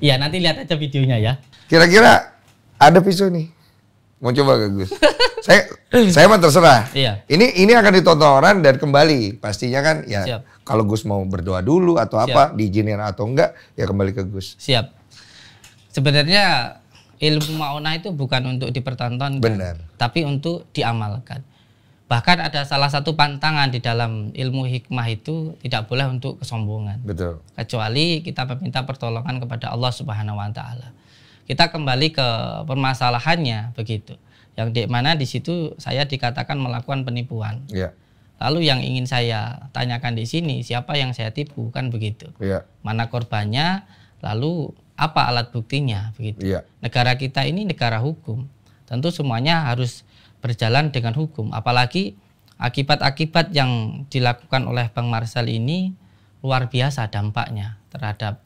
Iya nanti lihat aja videonya ya. Kira-kira ada pisau nih. Mau coba gak Gus? saya saya mah terserah. Iya. Ini ini akan ditonton orang dan kembali pastinya kan ya kalau Gus mau berdoa dulu atau Siap. apa diizinin atau enggak ya kembali ke Gus. Siap. Sebenarnya ilmu mauna itu bukan untuk dipertonton. Benar. tapi untuk diamalkan. Bahkan ada salah satu pantangan di dalam ilmu hikmah itu tidak boleh untuk kesombongan. Betul. Kecuali kita meminta pertolongan kepada Allah Subhanahu wa taala kita kembali ke permasalahannya begitu. Yang di mana di situ saya dikatakan melakukan penipuan. ya. Lalu yang ingin saya tanyakan di sini siapa yang saya tipu kan begitu. ya. Mana korbannya, lalu apa alat buktinya begitu. ya. Negara kita ini negara hukum. Tentu semuanya harus berjalan dengan hukum. Apalagi akibat-akibat yang dilakukan oleh Bang Marcel ini luar biasa dampaknya terhadap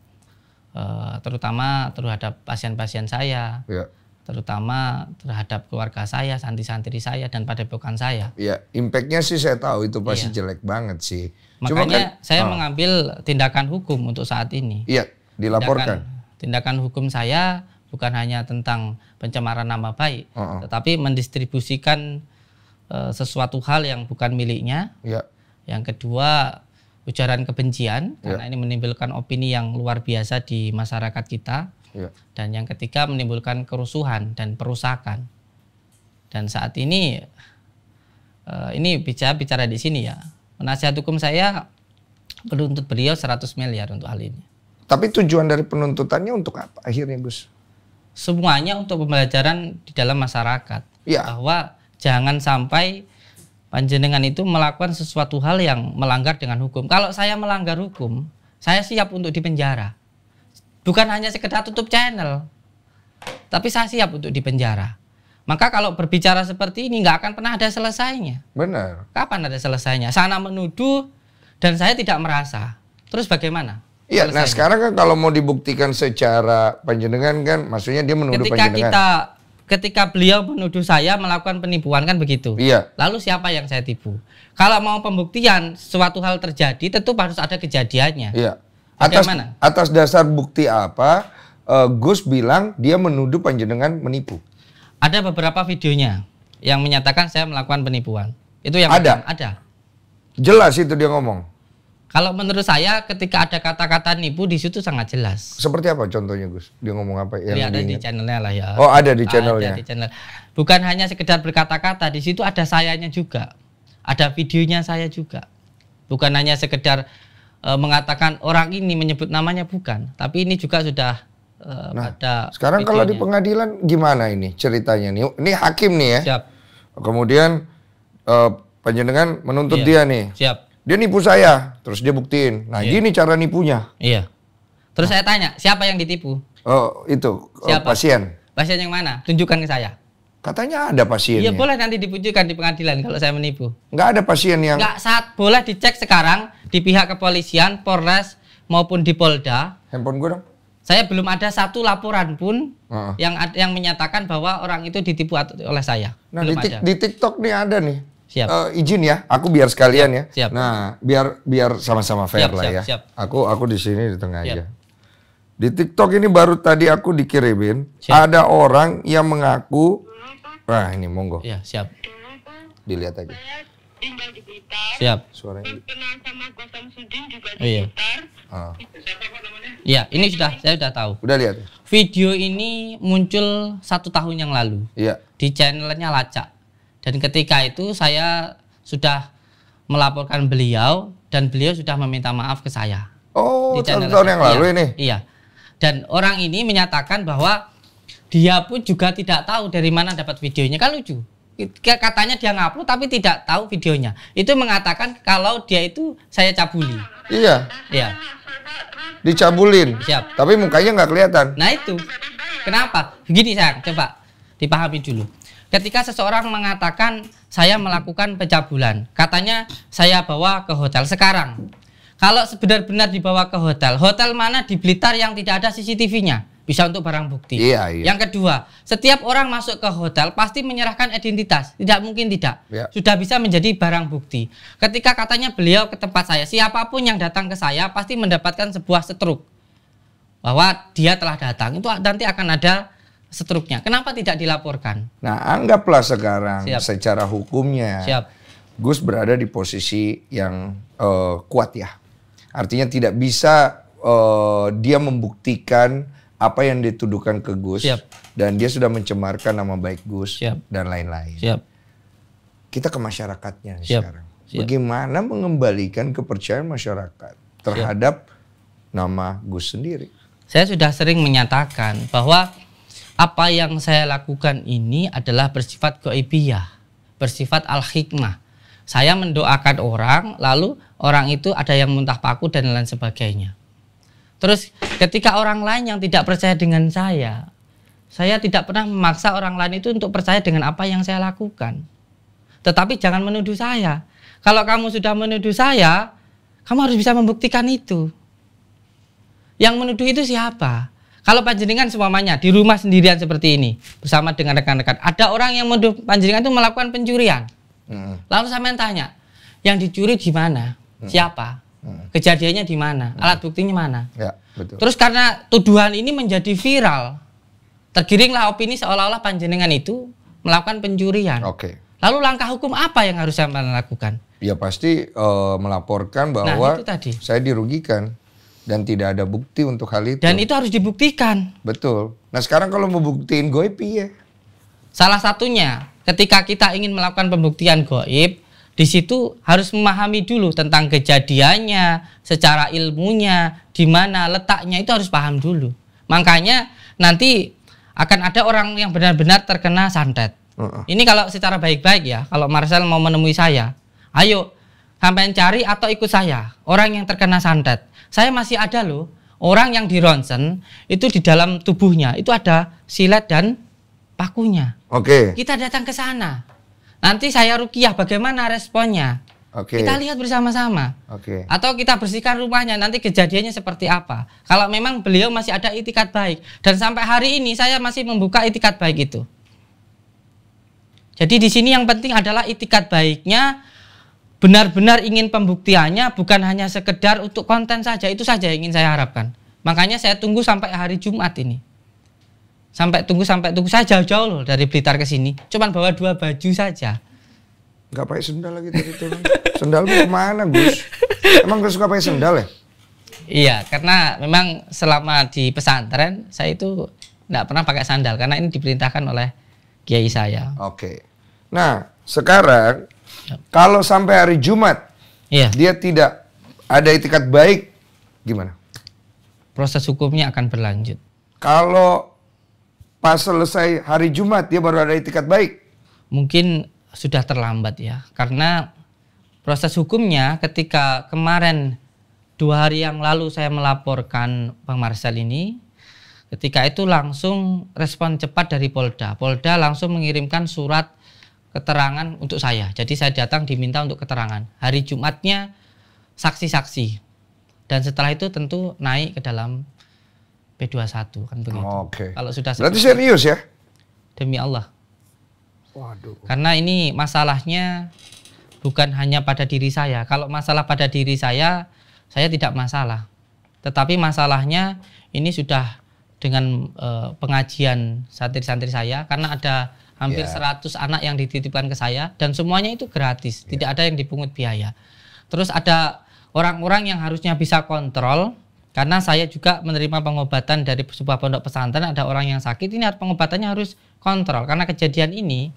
Eh, terutama terhadap pasien-pasien saya, ya. terutama terhadap keluarga saya, santri-santri saya dan padepokan saya. Iya, impactnya sih saya tahu itu pasti ya. jelek banget sih. Makanya Cuma kan- saya oh. mengambil tindakan hukum untuk saat ini. Iya, dilaporkan. Tindakan, tindakan hukum saya bukan hanya tentang pencemaran nama baik, uh -uh. tetapi mendistribusikan uh, sesuatu hal yang bukan miliknya. Iya. Yang kedua ujaran kebencian ya. karena ini menimbulkan opini yang luar biasa di masyarakat kita. Yeah. Dan yang ketiga menimbulkan kerusuhan dan perusakan. Dan saat ini eh, ini bicara bicara di sini ya. Penasihat hukum saya menuntut beliau 100 miliar untuk hal ini. Tapi tujuan dari penuntutannya untuk apa akhirnya Gus? Semuanya untuk pembelajaran di dalam masyarakat. Ya. Bahwa jangan sampai panjenengan itu melakukan sesuatu hal yang melanggar dengan hukum. Kalau saya melanggar hukum, saya siap untuk dipenjara. Bukan hanya sekedar tutup channel, tapi saya siap untuk dipenjara. Maka kalau berbicara seperti ini nggak akan pernah ada selesainya. Benar. Kapan ada selesainya? Sana menuduh dan saya tidak merasa. Terus bagaimana? Iya, nah sekarang kan kalau mau dibuktikan secara panjenengan kan maksudnya dia menuduh Ketika panjenengan. Ketika kita ketika beliau menuduh saya melakukan penipuan kan begitu. Iya. Lalu siapa yang saya tipu? Kalau mau pembuktian suatu hal terjadi tentu harus ada kejadiannya. Iya. Atas mana? atas dasar bukti apa uh, Gus bilang dia menuduh panjenengan menipu? Ada beberapa videonya yang menyatakan saya melakukan penipuan. Itu yang ada. ada. Jelas itu dia ngomong. Kalau menurut saya ketika ada kata-kata nipu di situ sangat jelas. Seperti apa contohnya Gus? Dia ngomong apa? Yang ada di channelnya lah ya. Oh ada di channelnya. Ada di channel. Bukan hanya sekedar berkata-kata, di situ ada sayanya juga, ada videonya saya juga. Bukan hanya sekedar e, mengatakan orang ini menyebut namanya bukan, tapi ini juga sudah e, nah, pada. Sekarang videonya. kalau di pengadilan gimana ini ceritanya nih? Ini hakim nih ya. Siap. Kemudian e, penjenengan menuntut iya. dia nih. Siap dia nipu saya, terus dia buktiin. Nah, yeah. gini cara nipunya. Iya. Terus nah. saya tanya, siapa yang ditipu? Oh, itu oh, siapa? Oh, pasien. Pasien yang mana? Tunjukkan ke saya. Katanya ada pasien. Iya ya. boleh nanti kan di pengadilan kalau saya menipu. Enggak ada pasien yang. Nggak saat boleh dicek sekarang di pihak kepolisian, Polres maupun di Polda. Handphone gue dong. Saya belum ada satu laporan pun uh -uh. yang yang menyatakan bahwa orang itu ditipu oleh saya. Nah di, ada. di TikTok nih ada nih Siap. Uh, izin ya, aku biar sekalian siap, ya. Siap. Nah, biar biar sama-sama fair siap, lah siap, ya. Siap. Aku aku di sini di tengah siap. aja. Di TikTok ini baru tadi aku dikirimin siap. ada orang yang mengaku Wah, ini monggo. Ya, siap. Dilihat aja. Siap. Suaranya ini. oh, iya. Oh. Ya, ini sudah saya sudah tahu. Sudah lihat. Video ini muncul satu tahun yang lalu. Iya. Di channelnya Lacak. Dan ketika itu saya sudah melaporkan beliau dan beliau sudah meminta maaf ke saya. Oh, tahun, tahun yang lalu iya, ini. Iya. Dan orang ini menyatakan bahwa dia pun juga tidak tahu dari mana dapat videonya. Kan lucu. Katanya dia ngupload tapi tidak tahu videonya. Itu mengatakan kalau dia itu saya cabuli. Iya. Iya. Dicabulin. Siap. Tapi mukanya nggak kelihatan. Nah itu. Kenapa? Begini saya coba dipahami dulu ketika seseorang mengatakan saya melakukan pencabulan, katanya saya bawa ke hotel sekarang. Kalau sebenar benar dibawa ke hotel, hotel mana di Blitar yang tidak ada CCTV-nya? Bisa untuk barang bukti. Iya, iya. Yang kedua, setiap orang masuk ke hotel pasti menyerahkan identitas. Tidak mungkin tidak. Iya. Sudah bisa menjadi barang bukti. Ketika katanya beliau ke tempat saya, siapapun yang datang ke saya pasti mendapatkan sebuah setruk bahwa dia telah datang. Itu nanti akan ada struknya Kenapa tidak dilaporkan? Nah, anggaplah sekarang Siap. secara hukumnya Siap. Gus berada di posisi yang uh, kuat ya. Artinya tidak bisa uh, dia membuktikan apa yang dituduhkan ke Gus Siap. dan dia sudah mencemarkan nama baik Gus Siap. dan lain-lain. Kita ke masyarakatnya Siap. sekarang. Siap. Bagaimana mengembalikan kepercayaan masyarakat terhadap Siap. nama Gus sendiri? Saya sudah sering menyatakan bahwa apa yang saya lakukan ini adalah bersifat goibiyah, bersifat al-hikmah. Saya mendoakan orang, lalu orang itu ada yang muntah paku dan lain sebagainya. Terus ketika orang lain yang tidak percaya dengan saya, saya tidak pernah memaksa orang lain itu untuk percaya dengan apa yang saya lakukan. Tetapi jangan menuduh saya. Kalau kamu sudah menuduh saya, kamu harus bisa membuktikan itu. Yang menuduh itu siapa? Kalau panjenengan semuanya di rumah sendirian seperti ini bersama dengan rekan-rekan, ada orang yang menuduh panjenengan itu melakukan pencurian. Hmm. Lalu saya tanya, yang dicuri di mana? Hmm. Siapa? Hmm. Kejadiannya di mana? Hmm. Alat buktinya mana? Ya, betul. Terus karena tuduhan ini menjadi viral, tergiringlah opini seolah-olah panjenengan itu melakukan pencurian. Oke. Okay. Lalu langkah hukum apa yang harus saya lakukan? Ya pasti uh, melaporkan nah, bahwa nah, tadi. saya dirugikan dan tidak ada bukti untuk hal itu. Dan itu harus dibuktikan. Betul. Nah sekarang kalau mau buktiin goib ya. Salah satunya ketika kita ingin melakukan pembuktian goib, di situ harus memahami dulu tentang kejadiannya, secara ilmunya, di mana letaknya itu harus paham dulu. Makanya nanti akan ada orang yang benar-benar terkena santet. Uh -uh. Ini kalau secara baik-baik ya, kalau Marcel mau menemui saya, ayo sampean cari atau ikut saya, orang yang terkena santet. Saya masih ada loh, orang yang di ronsen itu di dalam tubuhnya itu ada silat dan pakunya. Oke. Okay. Kita datang ke sana. Nanti saya rukiah bagaimana responnya. Oke. Okay. Kita lihat bersama-sama. Oke. Okay. Atau kita bersihkan rumahnya nanti kejadiannya seperti apa. Kalau memang beliau masih ada itikat baik dan sampai hari ini saya masih membuka itikat baik itu. Jadi di sini yang penting adalah itikat baiknya benar-benar ingin pembuktiannya bukan hanya sekedar untuk konten saja itu saja yang ingin saya harapkan makanya saya tunggu sampai hari Jumat ini sampai tunggu sampai tunggu saya jauh-jauh loh dari Blitar ke sini cuman bawa dua baju saja nggak pakai sendal lagi tadi itu sendal kemana Gus emang gak suka pakai sendal ya iya karena memang selama di pesantren saya itu nggak pernah pakai sandal karena ini diperintahkan oleh kiai saya oke nah sekarang kalau sampai hari Jumat ya. dia tidak ada itikat baik, gimana? Proses hukumnya akan berlanjut. Kalau pas selesai hari Jumat dia baru ada itikat baik? Mungkin sudah terlambat ya, karena proses hukumnya ketika kemarin dua hari yang lalu saya melaporkan Bang Marsal ini, ketika itu langsung respon cepat dari Polda. Polda langsung mengirimkan surat keterangan untuk saya. Jadi saya datang diminta untuk keterangan. Hari Jumatnya saksi-saksi. Dan setelah itu tentu naik ke dalam P21 kan begitu. Oh, Oke. Okay. Kalau sudah Berarti serius ya? Demi Allah. Waduh. Karena ini masalahnya bukan hanya pada diri saya. Kalau masalah pada diri saya, saya tidak masalah. Tetapi masalahnya ini sudah dengan uh, pengajian santri-santri saya karena ada hampir yeah. Iya. 100 anak yang dititipkan ke saya dan semuanya itu gratis, yeah. tidak ada yang dipungut biaya. Terus ada orang-orang yang harusnya bisa kontrol karena saya juga menerima pengobatan dari sebuah pondok pesantren ada orang yang sakit ini pengobatannya harus kontrol karena kejadian ini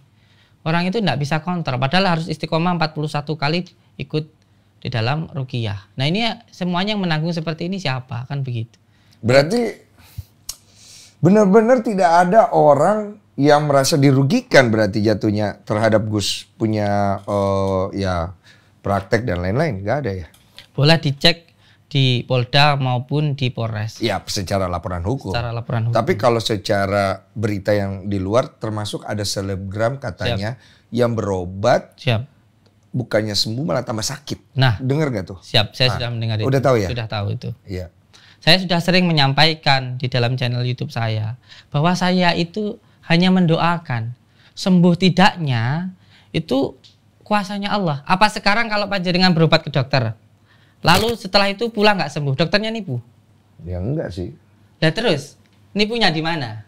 orang itu tidak bisa kontrol padahal harus istiqomah 41 kali ikut di dalam rukiah. Nah ini semuanya yang menanggung seperti ini siapa kan begitu. Berarti benar-benar tidak ada orang yang merasa dirugikan berarti jatuhnya terhadap Gus punya uh, ya praktek dan lain-lain, nggak ada ya? Boleh dicek di Polda maupun di Polres. Ya, secara laporan hukum. Secara laporan hukum. Tapi kalau secara berita yang di luar, termasuk ada selebgram katanya Siap. yang berobat. Siap bukannya sembuh malah tambah sakit. Nah, dengar gak tuh? Siap, saya nah, sudah mendengar itu. tahu ya? Sudah tahu itu. Iya. Saya sudah sering menyampaikan di dalam channel YouTube saya bahwa saya itu hanya mendoakan. Sembuh tidaknya itu kuasanya Allah. Apa sekarang kalau panjenengan berobat ke dokter? Lalu setelah itu pulang nggak sembuh, dokternya nipu? Ya enggak sih. Dan terus, nipunya di mana?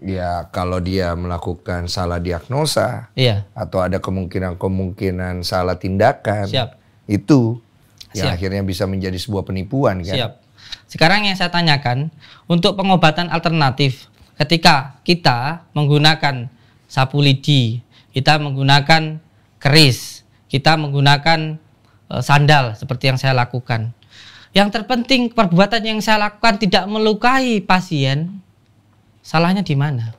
Ya kalau dia melakukan salah diagnosa, iya. atau ada kemungkinan-kemungkinan salah tindakan, Siap. itu yang akhirnya bisa menjadi sebuah penipuan kan. Siap. Sekarang yang saya tanyakan, untuk pengobatan alternatif, ketika kita menggunakan sapu lidi, kita menggunakan keris, kita menggunakan e, sandal seperti yang saya lakukan. Yang terpenting perbuatan yang saya lakukan tidak melukai pasien. Salahnya di mana?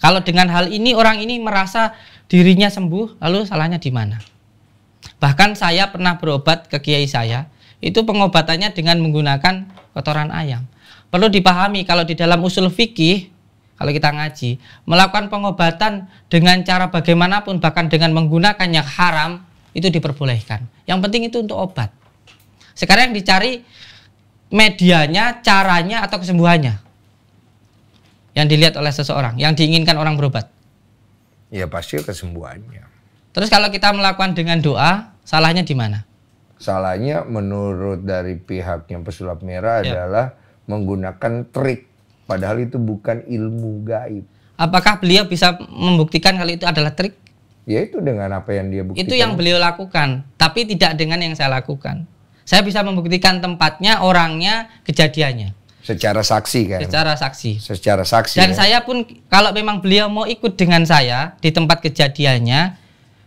Kalau dengan hal ini orang ini merasa dirinya sembuh, lalu salahnya di mana? Bahkan saya pernah berobat ke kiai saya, itu pengobatannya dengan menggunakan kotoran ayam. Perlu dipahami kalau di dalam usul fikih kalau kita ngaji, melakukan pengobatan dengan cara bagaimanapun bahkan dengan menggunakan yang haram itu diperbolehkan. Yang penting itu untuk obat. Sekarang yang dicari medianya, caranya atau kesembuhannya. Yang dilihat oleh seseorang, yang diinginkan orang berobat. Ya pasti kesembuhannya. Terus kalau kita melakukan dengan doa, salahnya di mana? Salahnya menurut dari pihak yang pesulap merah ya. adalah menggunakan trik padahal itu bukan ilmu gaib. Apakah beliau bisa membuktikan kalau itu adalah trik? Ya itu dengan apa yang dia buktikan. Itu yang beliau lakukan, tapi tidak dengan yang saya lakukan. Saya bisa membuktikan tempatnya, orangnya, kejadiannya. Secara saksi kan? Secara saksi. Secara saksi. Dan ya? saya pun kalau memang beliau mau ikut dengan saya di tempat kejadiannya,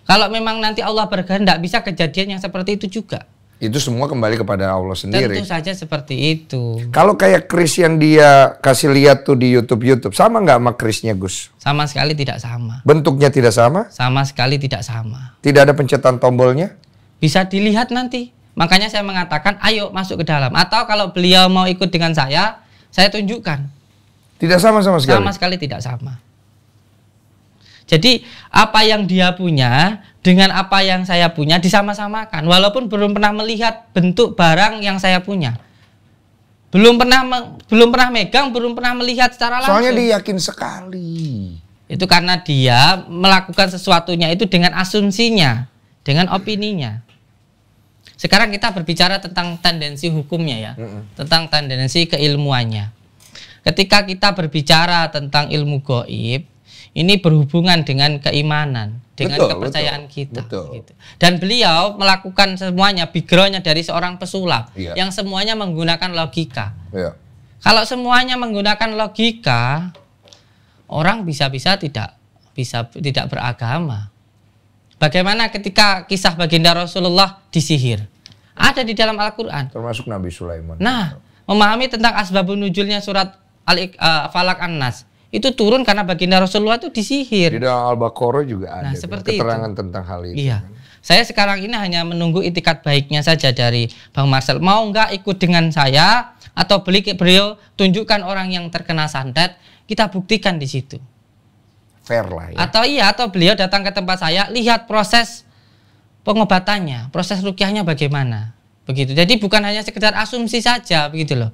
kalau memang nanti Allah berkehendak bisa kejadian yang seperti itu juga itu semua kembali kepada Allah sendiri. Tentu saja seperti itu. Kalau kayak Chris yang dia kasih lihat tuh di YouTube YouTube sama nggak sama Krisnya Gus? Sama sekali tidak sama. Bentuknya tidak sama? Sama sekali tidak sama. Tidak ada pencetan tombolnya? Bisa dilihat nanti. Makanya saya mengatakan ayo masuk ke dalam. Atau kalau beliau mau ikut dengan saya, saya tunjukkan. Tidak sama sama sekali. Sama sekali tidak sama. Jadi apa yang dia punya dengan apa yang saya punya disama-samakan walaupun belum pernah melihat bentuk barang yang saya punya. Belum pernah belum pernah megang, belum pernah melihat secara langsung. Soalnya dia yakin sekali. Itu karena dia melakukan sesuatunya itu dengan asumsinya, dengan opininya. Sekarang kita berbicara tentang tendensi hukumnya ya, mm -hmm. tentang tendensi keilmuannya. Ketika kita berbicara tentang ilmu goib, ini berhubungan dengan keimanan, dengan betul, kepercayaan betul, kita. Betul. Gitu. Dan beliau melakukan semuanya bigronya dari seorang pesulap yeah. yang semuanya menggunakan logika. Yeah. Kalau semuanya menggunakan logika, orang bisa-bisa tidak bisa tidak beragama. Bagaimana ketika kisah baginda Rasulullah disihir? Ada di dalam Al-Qur'an. Termasuk Nabi Sulaiman. Nah, memahami tentang asbabun nuzulnya surat al eh, Anas. An-Nas itu turun karena baginda Rasulullah itu disihir. Di dalam Al-Baqarah juga nah, ada nah, seperti keterangan itu. tentang hal itu. Iya. Saya sekarang ini hanya menunggu itikat baiknya saja dari Bang Marcel. Mau nggak ikut dengan saya atau beli beliau tunjukkan orang yang terkena santet, kita buktikan di situ. Fair lah ya. Atau iya atau beliau datang ke tempat saya, lihat proses pengobatannya, proses rukiahnya bagaimana. Begitu. Jadi bukan hanya sekedar asumsi saja begitu loh.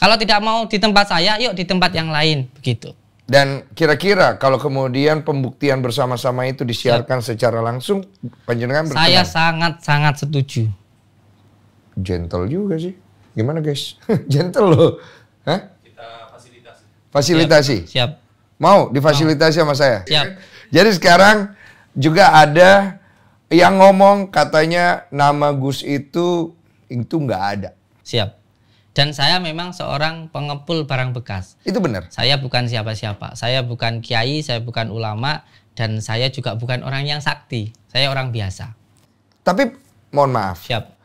Kalau tidak mau di tempat saya, yuk di tempat yang lain begitu. Dan kira-kira kalau kemudian pembuktian bersama-sama itu disiarkan ya. secara langsung, panjenengan berkenan? Saya sangat-sangat setuju. Gentle juga sih. Gimana guys? Gentle loh. Hah? Kita fasilitasi. Fasilitasi? Siap. Siap. Mau difasilitasi sama saya? Siap. Jadi sekarang juga ada yang ngomong katanya nama Gus itu itu nggak ada. Siap. Dan saya memang seorang pengepul barang bekas. Itu benar. Saya bukan siapa-siapa. Saya bukan kiai, saya bukan ulama, dan saya juga bukan orang yang sakti. Saya orang biasa. Tapi mohon maaf. Siap.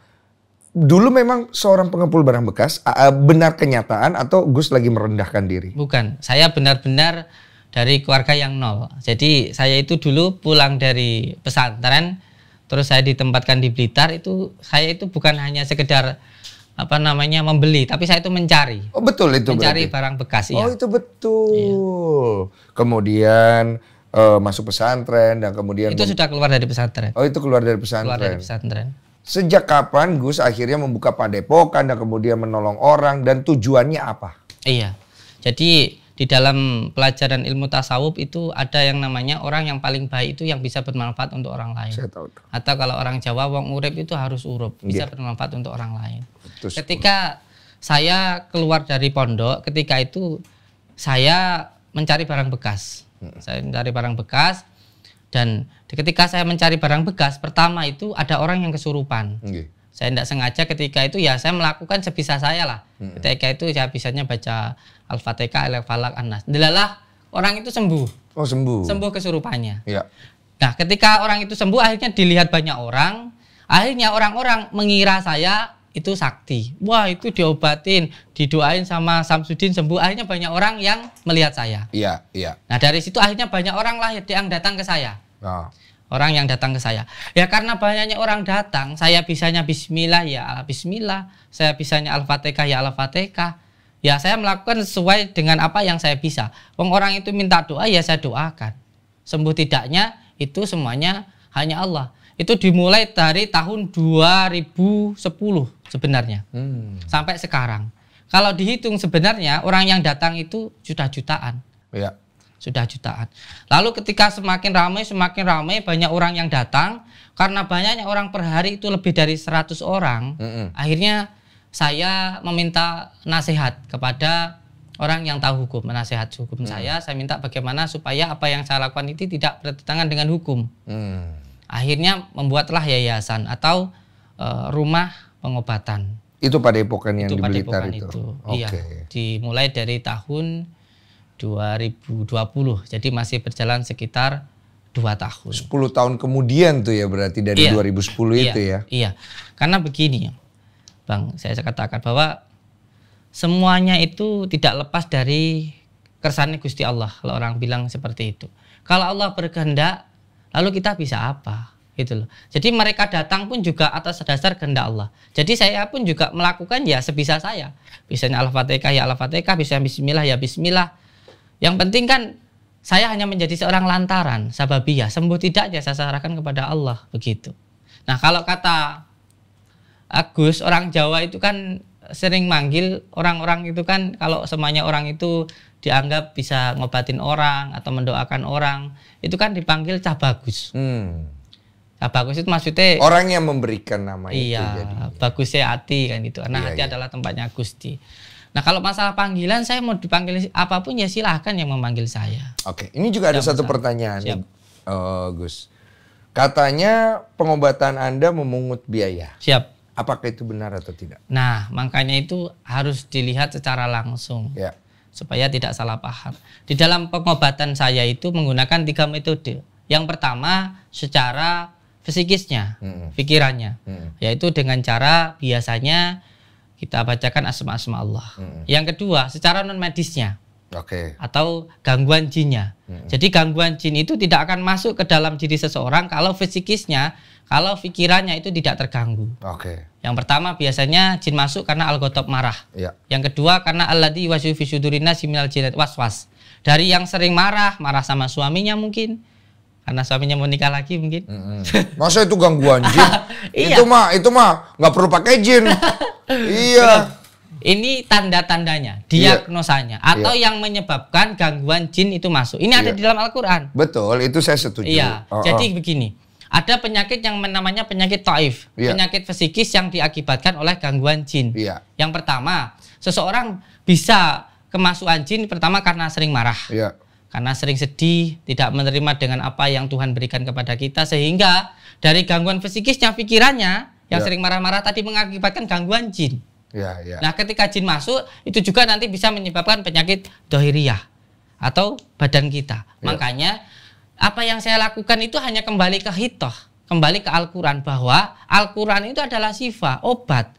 Dulu memang seorang pengepul barang bekas, benar kenyataan atau Gus lagi merendahkan diri? Bukan, saya benar-benar dari keluarga yang nol. Jadi saya itu dulu pulang dari pesantren, terus saya ditempatkan di Blitar itu saya itu bukan hanya sekedar apa namanya membeli, tapi saya itu mencari. Oh betul itu. Mencari berarti. barang bekas. Iya. Oh itu betul. Iya. Kemudian uh, masuk pesantren dan kemudian. Itu sudah keluar dari pesantren. Oh itu keluar dari pesantren. Keluar dari pesantren. Sejak kapan Gus akhirnya membuka padepokan dan kemudian menolong orang dan tujuannya apa? Iya. Jadi di dalam pelajaran ilmu tasawuf itu ada yang namanya orang yang paling baik itu yang bisa bermanfaat untuk orang lain. Saya tahu. Atau kalau orang Jawa wong urip itu harus urup, bisa yeah. bermanfaat untuk orang lain. Betul. Ketika saya keluar dari pondok, ketika itu saya mencari barang bekas. Hmm. Saya mencari barang bekas dan ketika saya mencari barang bekas, pertama itu ada orang yang kesurupan. Okay saya tidak sengaja ketika itu ya saya melakukan sebisa saya lah. Hmm. Ketika itu saya bisanya baca Al-Fatihah, Al-Falak, Anas. Delalah orang itu sembuh. Oh sembuh. Sembuh kesurupannya. Ya. Nah ketika orang itu sembuh akhirnya dilihat banyak orang. Akhirnya orang-orang mengira saya itu sakti. Wah itu diobatin, didoain sama Samsudin sembuh. Akhirnya banyak orang yang melihat saya. Iya, iya. Nah dari situ akhirnya banyak orang lah yang datang ke saya. Nah orang yang datang ke saya. Ya karena banyaknya orang datang, saya bisanya bismillah ya bismillah, saya bisanya al-fatihah ya al-fatihah. Ya saya melakukan sesuai dengan apa yang saya bisa. Wong orang itu minta doa ya saya doakan. Sembuh tidaknya itu semuanya hanya Allah. Itu dimulai dari tahun 2010 sebenarnya. Hmm. Sampai sekarang. Kalau dihitung sebenarnya orang yang datang itu juta-jutaan. Ya sudah jutaan. Lalu ketika semakin ramai, semakin ramai banyak orang yang datang karena banyaknya orang per hari itu lebih dari 100 orang. Mm -hmm. Akhirnya saya meminta nasihat kepada orang yang tahu hukum, nasihat hukum mm. saya. Saya minta bagaimana supaya apa yang saya lakukan itu tidak bertentangan dengan hukum. Mm. Akhirnya membuatlah yayasan atau uh, rumah pengobatan. Itu pada epokan yang itu di Blitar itu. itu. Okay. Iya. Dimulai dari tahun 2020. Jadi masih berjalan sekitar 2 tahun. 10 tahun kemudian tuh ya berarti dari iya, 2010 iya, itu ya. Iya. Karena begini, Bang, saya katakan bahwa semuanya itu tidak lepas dari kersane Gusti Allah. Kalau orang bilang seperti itu. Kalau Allah berkehendak, lalu kita bisa apa? Gitu loh. Jadi mereka datang pun juga atas dasar kehendak Allah. Jadi saya pun juga melakukan ya sebisa saya. Bisanya Al-Fatihah ya Al-Fatihah, bisa Bismillah ya Bismillah yang penting kan saya hanya menjadi seorang lantaran, sababiyah, sembuh tidaknya saya serahkan kepada Allah begitu. Nah, kalau kata Agus orang Jawa itu kan sering manggil orang-orang itu kan kalau semuanya orang itu dianggap bisa ngobatin orang atau mendoakan orang, itu kan dipanggil cah bagus. Hmm. Cah bagus itu maksudnya orang yang memberikan nama iya, itu. Iya, bagusnya hati kan itu. Nah iya, hati iya. adalah tempatnya Gusti. Nah kalau masalah panggilan saya mau dipanggil apapun ya silahkan yang memanggil saya. Oke, ini juga ada satu pertanyaan, Siap. Uh, Gus. Katanya pengobatan Anda memungut biaya. Siap. Apakah itu benar atau tidak? Nah makanya itu harus dilihat secara langsung. Ya. Supaya tidak salah paham. Di dalam pengobatan saya itu menggunakan tiga metode. Yang pertama secara psikisnya, mm -mm. pikirannya, mm yaitu dengan cara biasanya kita bacakan asma-asma Allah. Hmm. Yang kedua, secara non medisnya. Oke. Okay. Atau gangguan jinnya. Hmm. Jadi gangguan jin itu tidak akan masuk ke dalam diri seseorang kalau fisikisnya, kalau pikirannya itu tidak terganggu. Oke. Okay. Yang pertama biasanya jin masuk karena algotop marah. Ya. Yang kedua karena alladzi wasyufi sudurina siminal jinat waswas. Dari yang sering marah, marah sama suaminya mungkin, karena suaminya mau nikah lagi mungkin. Mm-hmm. Masa itu gangguan jin? iya. Itu mah itu mah nggak perlu pakai jin. iya. Ini tanda-tandanya, iya. diagnosanya, iya. atau iya. yang menyebabkan gangguan jin itu masuk. Ini iya. ada di dalam Al-Quran. Betul, itu saya setuju. Iya. Oh, Jadi oh. begini, ada penyakit yang namanya penyakit taif, iya. penyakit psikis yang diakibatkan oleh gangguan jin. Iya. Yang pertama, seseorang bisa kemasukan jin pertama karena sering marah. Iya karena sering sedih, tidak menerima dengan apa yang Tuhan berikan kepada kita sehingga dari gangguan fisikisnya pikirannya yang ya. sering marah-marah tadi mengakibatkan gangguan jin. Ya, ya. Nah, ketika jin masuk itu juga nanti bisa menyebabkan penyakit dohiriyah atau badan kita. Ya. Makanya apa yang saya lakukan itu hanya kembali ke hitoh, kembali ke Al-Qur'an bahwa Al-Qur'an itu adalah sifat obat.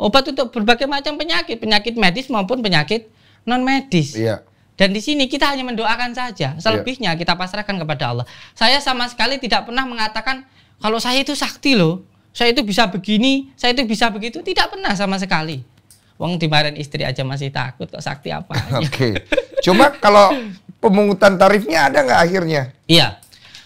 Obat untuk berbagai macam penyakit, penyakit medis maupun penyakit non medis. Iya. Dan di sini kita hanya mendoakan saja. Iya. Selebihnya kita pasrahkan kepada Allah. Saya sama sekali tidak pernah mengatakan kalau saya itu sakti loh. Saya itu bisa begini, saya itu bisa begitu. Tidak pernah sama sekali. Wong dimarin istri aja masih takut kok sakti apa. Oke. Cuma kalau pemungutan tarifnya ada nggak akhirnya? Iya.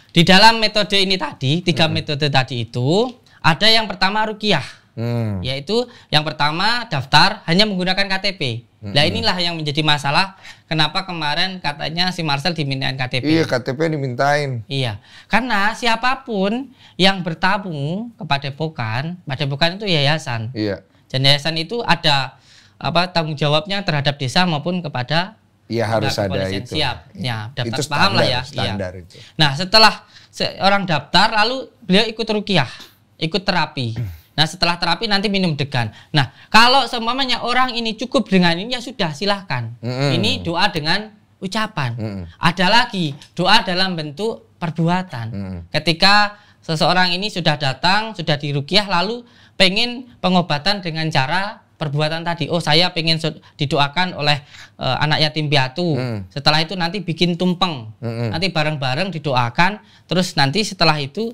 Di dalam metode ini tadi, tiga hmm. metode tadi itu ada yang pertama rukiah hmm. yaitu yang pertama daftar hanya menggunakan KTP. Hmm. Nah inilah yang menjadi masalah kenapa kemarin katanya si Marcel dimintain KTP. Iya KTP dimintain. Iya karena siapapun yang bertabung kepada Pokan, pada Pokan itu yayasan. Iya. Dan yayasan itu ada apa tanggung jawabnya terhadap desa maupun kepada Iya harus ada itu. Siap. Iya. Ya, daftar itu standar, paham lah ya. Standar iya. itu. Nah, setelah seorang daftar lalu beliau ikut rukiah, ikut terapi. Nah, setelah terapi nanti minum degan. Nah, kalau semuanya orang ini cukup dengan ini ya sudah silahkan. Mm -hmm. Ini doa dengan ucapan. Mm -hmm. Ada lagi doa dalam bentuk perbuatan. Mm -hmm. Ketika seseorang ini sudah datang, sudah dirukiah lalu pengen pengobatan dengan cara perbuatan tadi. Oh, saya pengen didoakan oleh uh, anak yatim piatu. Hmm. Setelah itu nanti bikin tumpeng. Hmm. Nanti bareng-bareng didoakan, terus nanti setelah itu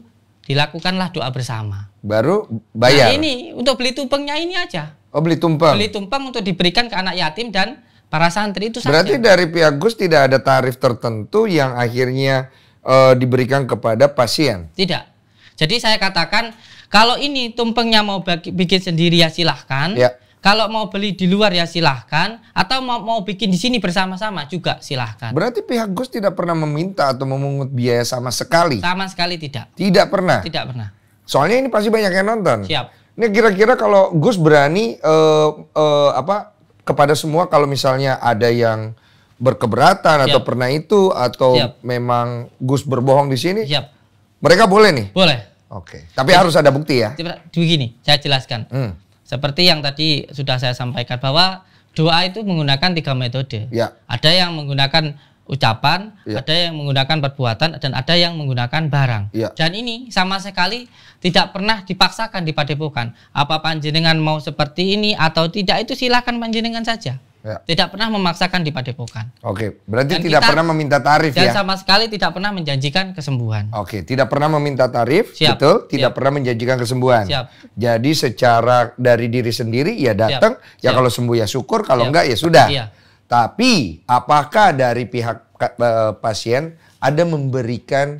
dilakukanlah doa bersama. Baru bayar. Nah, ini untuk beli tumpengnya ini aja. Oh, beli tumpeng. Beli tumpeng untuk diberikan ke anak yatim dan para santri itu saja. Berarti dari pihak Gus tidak ada tarif tertentu yang akhirnya e, diberikan kepada pasien. Tidak. Jadi saya katakan kalau ini tumpengnya mau bagi, bikin sendiri ya silahkan. Ya. Kalau mau beli di luar ya silahkan, atau mau mau bikin di sini bersama-sama juga silahkan. Berarti pihak Gus tidak pernah meminta atau memungut biaya sama sekali? Sama sekali tidak. Tidak pernah. Tidak pernah. Soalnya ini pasti banyak yang nonton. Siap. Ini kira-kira kalau Gus berani uh, uh, apa kepada semua kalau misalnya ada yang berkeberatan Siap. atau pernah itu atau Siap. memang Gus berbohong di sini? Siap. Mereka boleh nih? Boleh. Oke. Tapi Siap. harus ada bukti ya. Begini, saya jelaskan. Hmm seperti yang tadi sudah saya sampaikan bahwa doa itu menggunakan tiga metode. Ya. Ada yang menggunakan ucapan, ya. ada yang menggunakan perbuatan, dan ada yang menggunakan barang. Ya. Dan ini sama sekali tidak pernah dipaksakan di Padepokan. Apa panjenengan mau seperti ini atau tidak itu silahkan panjenengan saja. Ya. Tidak pernah memaksakan di padepokan. Oke, berarti dan tidak kita, pernah meminta tarif dan ya. Dan sama sekali tidak pernah menjanjikan kesembuhan. Oke, tidak pernah meminta tarif, Siap. betul? Tidak Siap. pernah menjanjikan kesembuhan. Siap. Jadi secara dari diri sendiri ya datang, ya kalau sembuh ya syukur, kalau Siap. enggak ya sudah. Iya. Tapi apakah dari pihak uh, pasien ada memberikan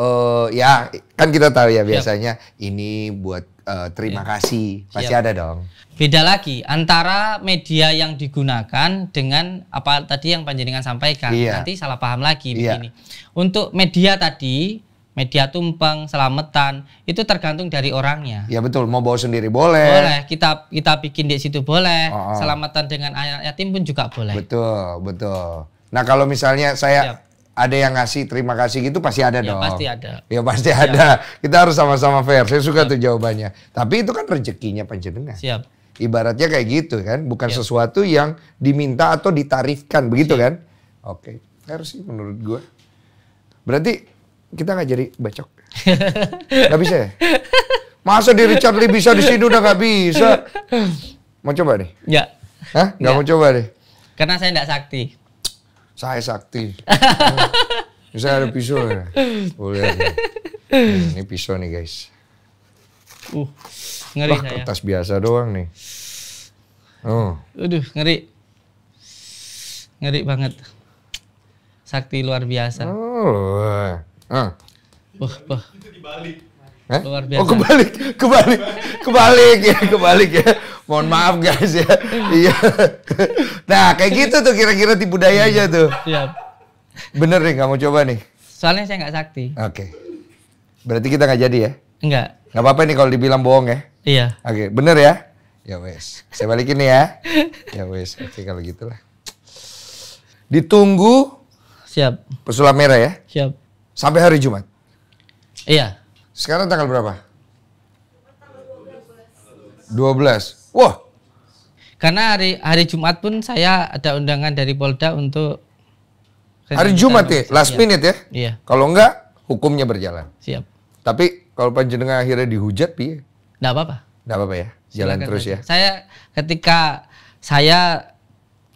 uh, ya kan kita tahu ya biasanya Siap. ini buat uh, terima iya. kasih pasti ada dong. Beda lagi antara media yang digunakan dengan apa tadi yang panjenengan sampaikan. Iya. Nanti salah paham lagi iya. begini. Untuk media tadi media tumpeng, selametan itu tergantung dari orangnya. Ya betul, mau bawa sendiri boleh. Boleh, kita kita bikin di situ boleh. Oh, oh. Selamatan dengan ayat yatim pun juga boleh. Betul, betul. Nah, kalau misalnya saya Siap ada yang ngasih terima kasih gitu pasti ada ya, dong. Pasti ada. Ya pasti Siap. ada. Kita harus sama-sama fair. Saya suka Siap. tuh jawabannya. Tapi itu kan rezekinya panjenengan. Siap. Ibaratnya kayak gitu kan, bukan Siap. sesuatu yang diminta atau ditarifkan begitu Siap. kan? Oke, harus sih menurut gue. Berarti kita nggak jadi bacok. gak bisa ya? Masa di Richard Lee bisa di sini udah nggak bisa. Mau coba deh? Ya. Hah? Nggak ya. mau coba deh? Karena saya nggak sakti saya sakti. saya ada pisau ya. Boleh. Ya. Hmm, ini pisau nih guys. Uh, ngeri Wah, saya. biasa doang nih. Oh. Aduh, ngeri. Ngeri banget. Sakti luar biasa. Oh. Ah. Wah, uh. Luar oh, biasa. Oh kebalik, kebalik, kebalik ya, kebalik ya. Mohon maaf guys ya. Iya. nah kayak gitu tuh kira-kira tipu daya aja tuh. Siap. Bener nih kamu coba nih. Soalnya saya nggak sakti. Oke. Okay. Berarti kita nggak jadi ya? Enggak. Nggak apa-apa nih kalau dibilang bohong ya? Iya. Oke, okay. bener ya? Ya wes. Saya balikin nih ya. Ya wes. Oke okay, kalau gitulah. Ditunggu. Siap. Pesulap merah ya? Siap. Sampai hari Jumat. Iya. Sekarang tanggal berapa? 12. Wah. Karena hari hari Jumat pun saya ada undangan dari Polda untuk Hari Jumat ya, last iya. minute ya. Iya. Kalau enggak hukumnya berjalan. Siap. Tapi kalau panjenengan akhirnya dihujat piye? Enggak apa-apa. Enggak apa-apa ya. Jalan Silakan terus aja. ya. Saya ketika saya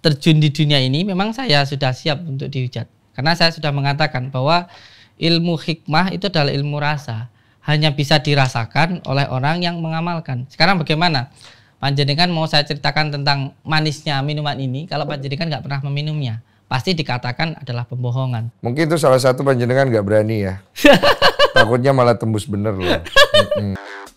terjun di dunia ini memang saya sudah siap untuk dihujat. Karena saya sudah mengatakan bahwa ilmu hikmah itu adalah ilmu rasa hanya bisa dirasakan oleh orang yang mengamalkan. Sekarang bagaimana? Panjenengan mau saya ceritakan tentang manisnya minuman ini, kalau panjenengan nggak pernah meminumnya, pasti dikatakan adalah pembohongan. Mungkin itu salah satu panjenengan nggak berani ya. Takutnya malah tembus bener loh.